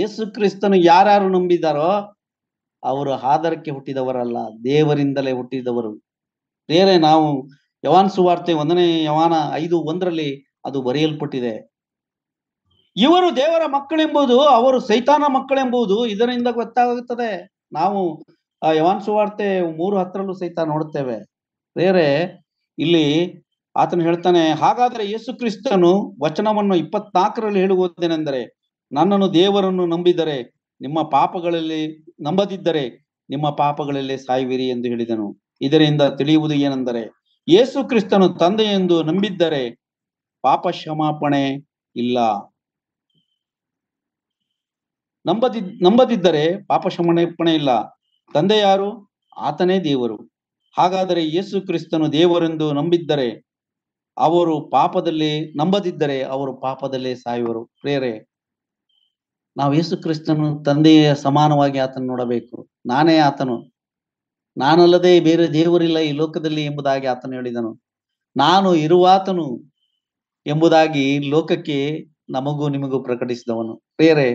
ಯೇಸು ಕ್ರಿಸ್ತನು ಯಾರ್ಯಾರು ನಂಬಿದಾರೋ ಅವರು ಆಧಾರಕ್ಕೆ ಹುಟ್ಟಿದವರಲ್ಲ ದೇವರಿಂದಲೇ ಹುಟ್ಟಿದವರು ಬೇರೆ ನಾವು ಯವಾನ್ ಸುವಾರ್ತೆ ಒಂದನೇ ಯವಾನ ಐದು ಒಂದರಲ್ಲಿ ಅದು ಬರೆಯಲ್ಪಟ್ಟಿದೆ ಇವರು ದೇವರ ಮಕ್ಕಳೆಂಬುದು ಅವರು ಸೈತಾನ ಮಕ್ಕಳೆಂಬುದು ಇದರಿಂದ ಗೊತ್ತಾಗುತ್ತದೆ ನಾವು ಯವಾನ್ ಸುವಾರ್ತೆ ಮೂರು ಹತ್ತರಲ್ಲೂ ಸಹಿತ ನೋಡುತ್ತೇವೆ ಬೇರೆ ಇಲ್ಲಿ ಆತನು ಹೇಳ್ತಾನೆ ಹಾಗಾದ್ರೆ ಯೇಸು ಕ್ರಿಸ್ತನು ವಚನವನ್ನು ಇಪ್ಪತ್ನಾಲ್ಕರಲ್ಲಿ ಹೇಳುವುದೇನೆಂದರೆ ನನ್ನನ್ನು ದೇವರನ್ನು ನಂಬಿದರೆ ನಿಮ್ಮ ಪಾಪಗಳಲ್ಲಿ ನಂಬದಿದ್ದರೆ ನಿಮ್ಮ ಪಾಪಗಳಲ್ಲೇ ಸಾಯುವಿರಿ ಎಂದು ಹೇಳಿದನು ಇದರಿಂದ ತಿಳಿಯುವುದು ಏನೆಂದರೆ ಯೇಸು ಕ್ರಿಸ್ತನು ತಂದೆ ಎಂದು ನಂಬಿದ್ದರೆ ಪಾಪ ಕ್ಷಮಾಪಣೆ ಇಲ್ಲ ನಂಬದಿ ನಂಬದಿದ್ದರೆ ಪಾಪ ಕ್ಷಮಾಪಣೆ ಇಲ್ಲ ತಂದೆ ಯಾರು ಆತನೇ ದೇವರು ಹಾಗಾದರೆ ಯೇಸು ಕ್ರಿಸ್ತನು ದೇವರೆಂದು ನಂಬಿದ್ದರೆ ಅವರು ಪಾಪದಲ್ಲಿ ನಂಬದಿದ್ದರೆ ಅವರು ಪಾಪದಲ್ಲೇ ಸಾಯುವರು ಪ್ರೇರೆ ನಾವು ಯೇಸು ಕ್ರಿಸ್ತನು ತಂದೆಯ ಸಮಾನವಾಗಿ ಆತನ ನೋಡಬೇಕು ನಾನೇ ಆತನು ನಾನಲ್ಲದೆ ಬೇರೆ ದೇವರಿಲ್ಲ ಈ ಲೋಕದಲ್ಲಿ ಎಂಬುದಾಗಿ ಆತನು ಹೇಳಿದನು ನಾನು ಇರುವಾತನು ಎಂಬುದಾಗಿ ಲೋಕಕ್ಕೆ ನಮಗೂ ನಿಮಗೂ ಪ್ರಕಟಿಸಿದವನು ಬೇರೆ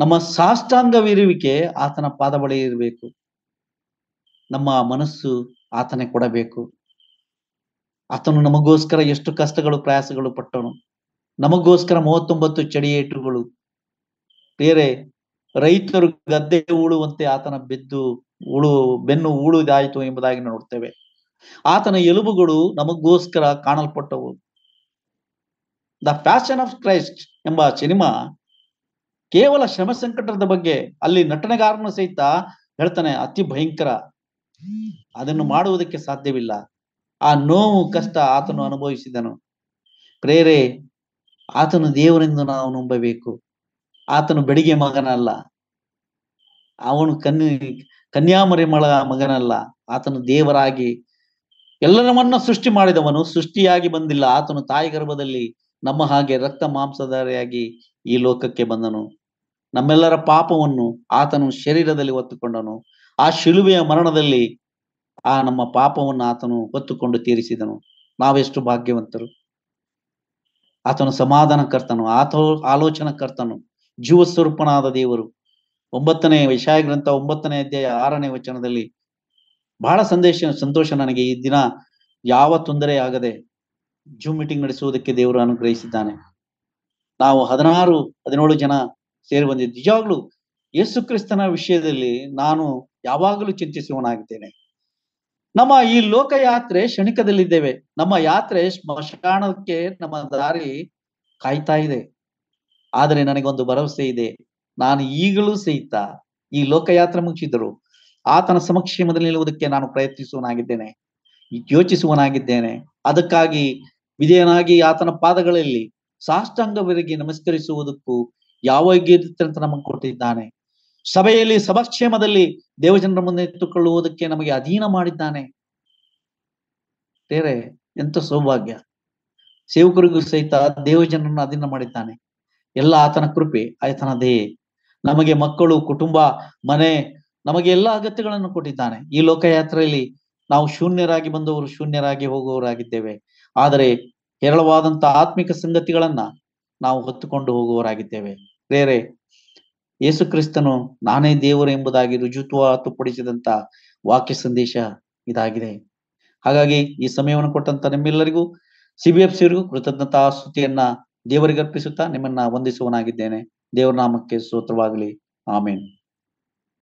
ನಮ್ಮ ಸಾಷ್ಟಾಂಗವಿರುವಿಕೆ ಆತನ ಪಾದ ಬಳಿ ಇರಬೇಕು ನಮ್ಮ ಮನಸ್ಸು ಆತನೇ ಕೊಡಬೇಕು ಆತನು ನಮಗೋಸ್ಕರ ಎಷ್ಟು ಕಷ್ಟಗಳು ಪ್ರಯಾಸಗಳು ಪಟ್ಟನು ನಮಗೋಸ್ಕರ ಮೂವತ್ತೊಂಬತ್ತು ಚಡಿಯೇಟುಗಳು ಬೇರೆ ರೈತರು ಗದ್ದೆ ಉಳುವಂತೆ ಆತನ ಬಿದ್ದು ಉಳು ಬೆನ್ನು ಉಳುದಾಯಿತು ಎಂಬುದಾಗಿ ನೋಡ್ತೇವೆ ಆತನ ಎಲುಬುಗಳು ನಮಗೋಸ್ಕರ ಕಾಣಲ್ಪಟ್ಟವು ದ ಫ್ಯಾಷನ್ ಆಫ್ ಕ್ರೈಸ್ಟ್ ಎಂಬ ಸಿನಿಮಾ ಕೇವಲ ಶ್ರಮ ಸಂಕಟದ ಬಗ್ಗೆ ಅಲ್ಲಿ ನಟನೆಗಾರನ ಸಹಿತ ಹೇಳ್ತಾನೆ ಅತಿ ಭಯಂಕರ ಅದನ್ನು ಮಾಡುವುದಕ್ಕೆ ಸಾಧ್ಯವಿಲ್ಲ ಆ ನೋವು ಕಷ್ಟ ಆತನು ಅನುಭವಿಸಿದನು ಪ್ರೇರೆ ಆತನು ದೇವರೆಂದು ನಾವು ನಂಬಬೇಕು ಆತನು ಬೆಡಿಗೆ ಮಗನಲ್ಲ ಅವನು ಕನ್ಯ ಕನ್ಯಾಮರಿಮಳ ಮಗನಲ್ಲ ಆತನು ದೇವರಾಗಿ ಎಲ್ಲರವನ್ನ ಸೃಷ್ಟಿ ಮಾಡಿದವನು ಸೃಷ್ಟಿಯಾಗಿ ಬಂದಿಲ್ಲ ಆತನು ತಾಯಿ ಗರ್ಭದಲ್ಲಿ ನಮ್ಮ ಹಾಗೆ ರಕ್ತ ಮಾಂಸಧಾರಿಯಾಗಿ ಈ ಲೋಕಕ್ಕೆ ಬಂದನು ನಮ್ಮೆಲ್ಲರ ಪಾಪವನ್ನು ಆತನು ಶರೀರದಲ್ಲಿ ಹೊತ್ತುಕೊಂಡನು ಆ ಶಿಲುಬೆಯ ಮರಣದಲ್ಲಿ ಆ ನಮ್ಮ ಪಾಪವನ್ನು ಆತನು ಹೊತ್ತುಕೊಂಡು ತೀರಿಸಿದನು ನಾವೆಷ್ಟು ಭಾಗ್ಯವಂತರು ಆತನು ಸಮಾಧಾನ ಕರ್ತನು ಆತೋ ಕರ್ತನು ಜೀವಸ್ವರೂಪನಾದ ದೇವರು ಒಂಬತ್ತನೇ ವಿಷಯ ಗ್ರಂಥ ಒಂಬತ್ತನೇ ಅಧ್ಯಾಯ ಆರನೇ ವಚನದಲ್ಲಿ ಬಹಳ ಸಂದೇಶ ಸಂತೋಷ ನನಗೆ ಈ ದಿನ ಯಾವ ತೊಂದರೆ ಆಗದೆ ಜೂಮ್ ಮೀಟಿಂಗ್ ನಡೆಸುವುದಕ್ಕೆ ದೇವರು ಅನುಗ್ರಹಿಸಿದ್ದಾನೆ ನಾವು ಹದಿನಾರು ಹದಿನೇಳು ಜನ ಸೇರಿ ಬಂದಿದ್ದು ನಿಜವಾಗ್ಲು ಯೇಸು ಕ್ರಿಸ್ತನ ವಿಷಯದಲ್ಲಿ ನಾನು ಯಾವಾಗಲೂ ಚಿಂತಿಸುವನಾಗಿದ್ದೇನೆ ನಮ್ಮ ಈ ಲೋಕ ಯಾತ್ರೆ ಕ್ಷಣಿಕದಲ್ಲಿದ್ದೇವೆ ನಮ್ಮ ಯಾತ್ರೆ ಸ್ಮಶಾನಕ್ಕೆ ನಮ್ಮ ದಾರಿ ಕಾಯ್ತಾ ಇದೆ ಆದರೆ ನನಗೊಂದು ಭರವಸೆ ಇದೆ ನಾನು ಈಗಲೂ ಸಹಿತ ಈ ಲೋಕಯಾತ್ರ ಮುಗಿಸಿದರು ಆತನ ಸಮಕ್ಷೇಮದಲ್ಲಿ ನಿಲ್ಲುವುದಕ್ಕೆ ನಾನು ಪ್ರಯತ್ನಿಸುವನಾಗಿದ್ದೇನೆ ಯೋಚಿಸುವನಾಗಿದ್ದೇನೆ ಅದಕ್ಕಾಗಿ ವಿಧೇಯನಾಗಿ ಆತನ ಪಾದಗಳಲ್ಲಿ ಸಾಷ್ಟಾಂಗವರಿಗೆ ನಮಸ್ಕರಿಸುವುದಕ್ಕೂ ಯಾವ ಅಂತ ನಮಗೆ ಕೊಟ್ಟಿದ್ದಾನೆ ಸಭೆಯಲ್ಲಿ ಸಭಾಕ್ಷೇಮದಲ್ಲಿ ದೇವಜನರ ಮುಂದೆ ಎತ್ತುಕೊಳ್ಳುವುದಕ್ಕೆ ನಮಗೆ ಅಧೀನ ಮಾಡಿದ್ದಾನೆ ಬೇರೆ ಎಂತ ಸೌಭಾಗ್ಯ ಸೇವಕರಿಗೂ ಸಹಿತ ದೇವಜನರನ್ನು ಅಧೀನ ಮಾಡಿದ್ದಾನೆ ಎಲ್ಲ ಆತನ ಕೃಪೆ ಆತನ ದೇ ನಮಗೆ ಮಕ್ಕಳು ಕುಟುಂಬ ಮನೆ ನಮಗೆ ಎಲ್ಲ ಅಗತ್ಯಗಳನ್ನು ಕೊಟ್ಟಿದ್ದಾನೆ ಈ ಲೋಕಯಾತ್ರೆಯಲ್ಲಿ ನಾವು ಶೂನ್ಯರಾಗಿ ಬಂದವರು ಶೂನ್ಯರಾಗಿ ಹೋಗುವವರಾಗಿದ್ದೇವೆ ಆದರೆ ಹೇರಳವಾದಂತಹ ಆತ್ಮಿಕ ಸಂಗತಿಗಳನ್ನ ನಾವು ಹೊತ್ತುಕೊಂಡು ಹೋಗುವವರಾಗಿದ್ದೇವೆ ಬೇರೆ ಯೇಸು ಕ್ರಿಸ್ತನು ನಾನೇ ದೇವರು ಎಂಬುದಾಗಿ ರುಜುತ್ವತುಪಡಿಸಿದಂತ ವಾಕ್ಯ ಸಂದೇಶ ಇದಾಗಿದೆ ಹಾಗಾಗಿ ಈ ಸಮಯವನ್ನು ಕೊಟ್ಟಂತ ನಿಮ್ಮೆಲ್ಲರಿಗೂ ಸಿಬಿಎಫ್ಸಿಯವರಿಗೂ ಕೃತಜ್ಞತಾ ಸ್ತುತಿಯನ್ನ ದೇವರಿಗೆ ಅರ್ಪಿಸುತ್ತಾ ನಿಮ್ಮನ್ನ ವಂದಿಸುವನಾಗಿದ್ದೇನೆ ದೇವರ ನಾಮಕ್ಕೆ ಸ್ತೋತ್ರವಾಗಲಿ ಆಮೇನ್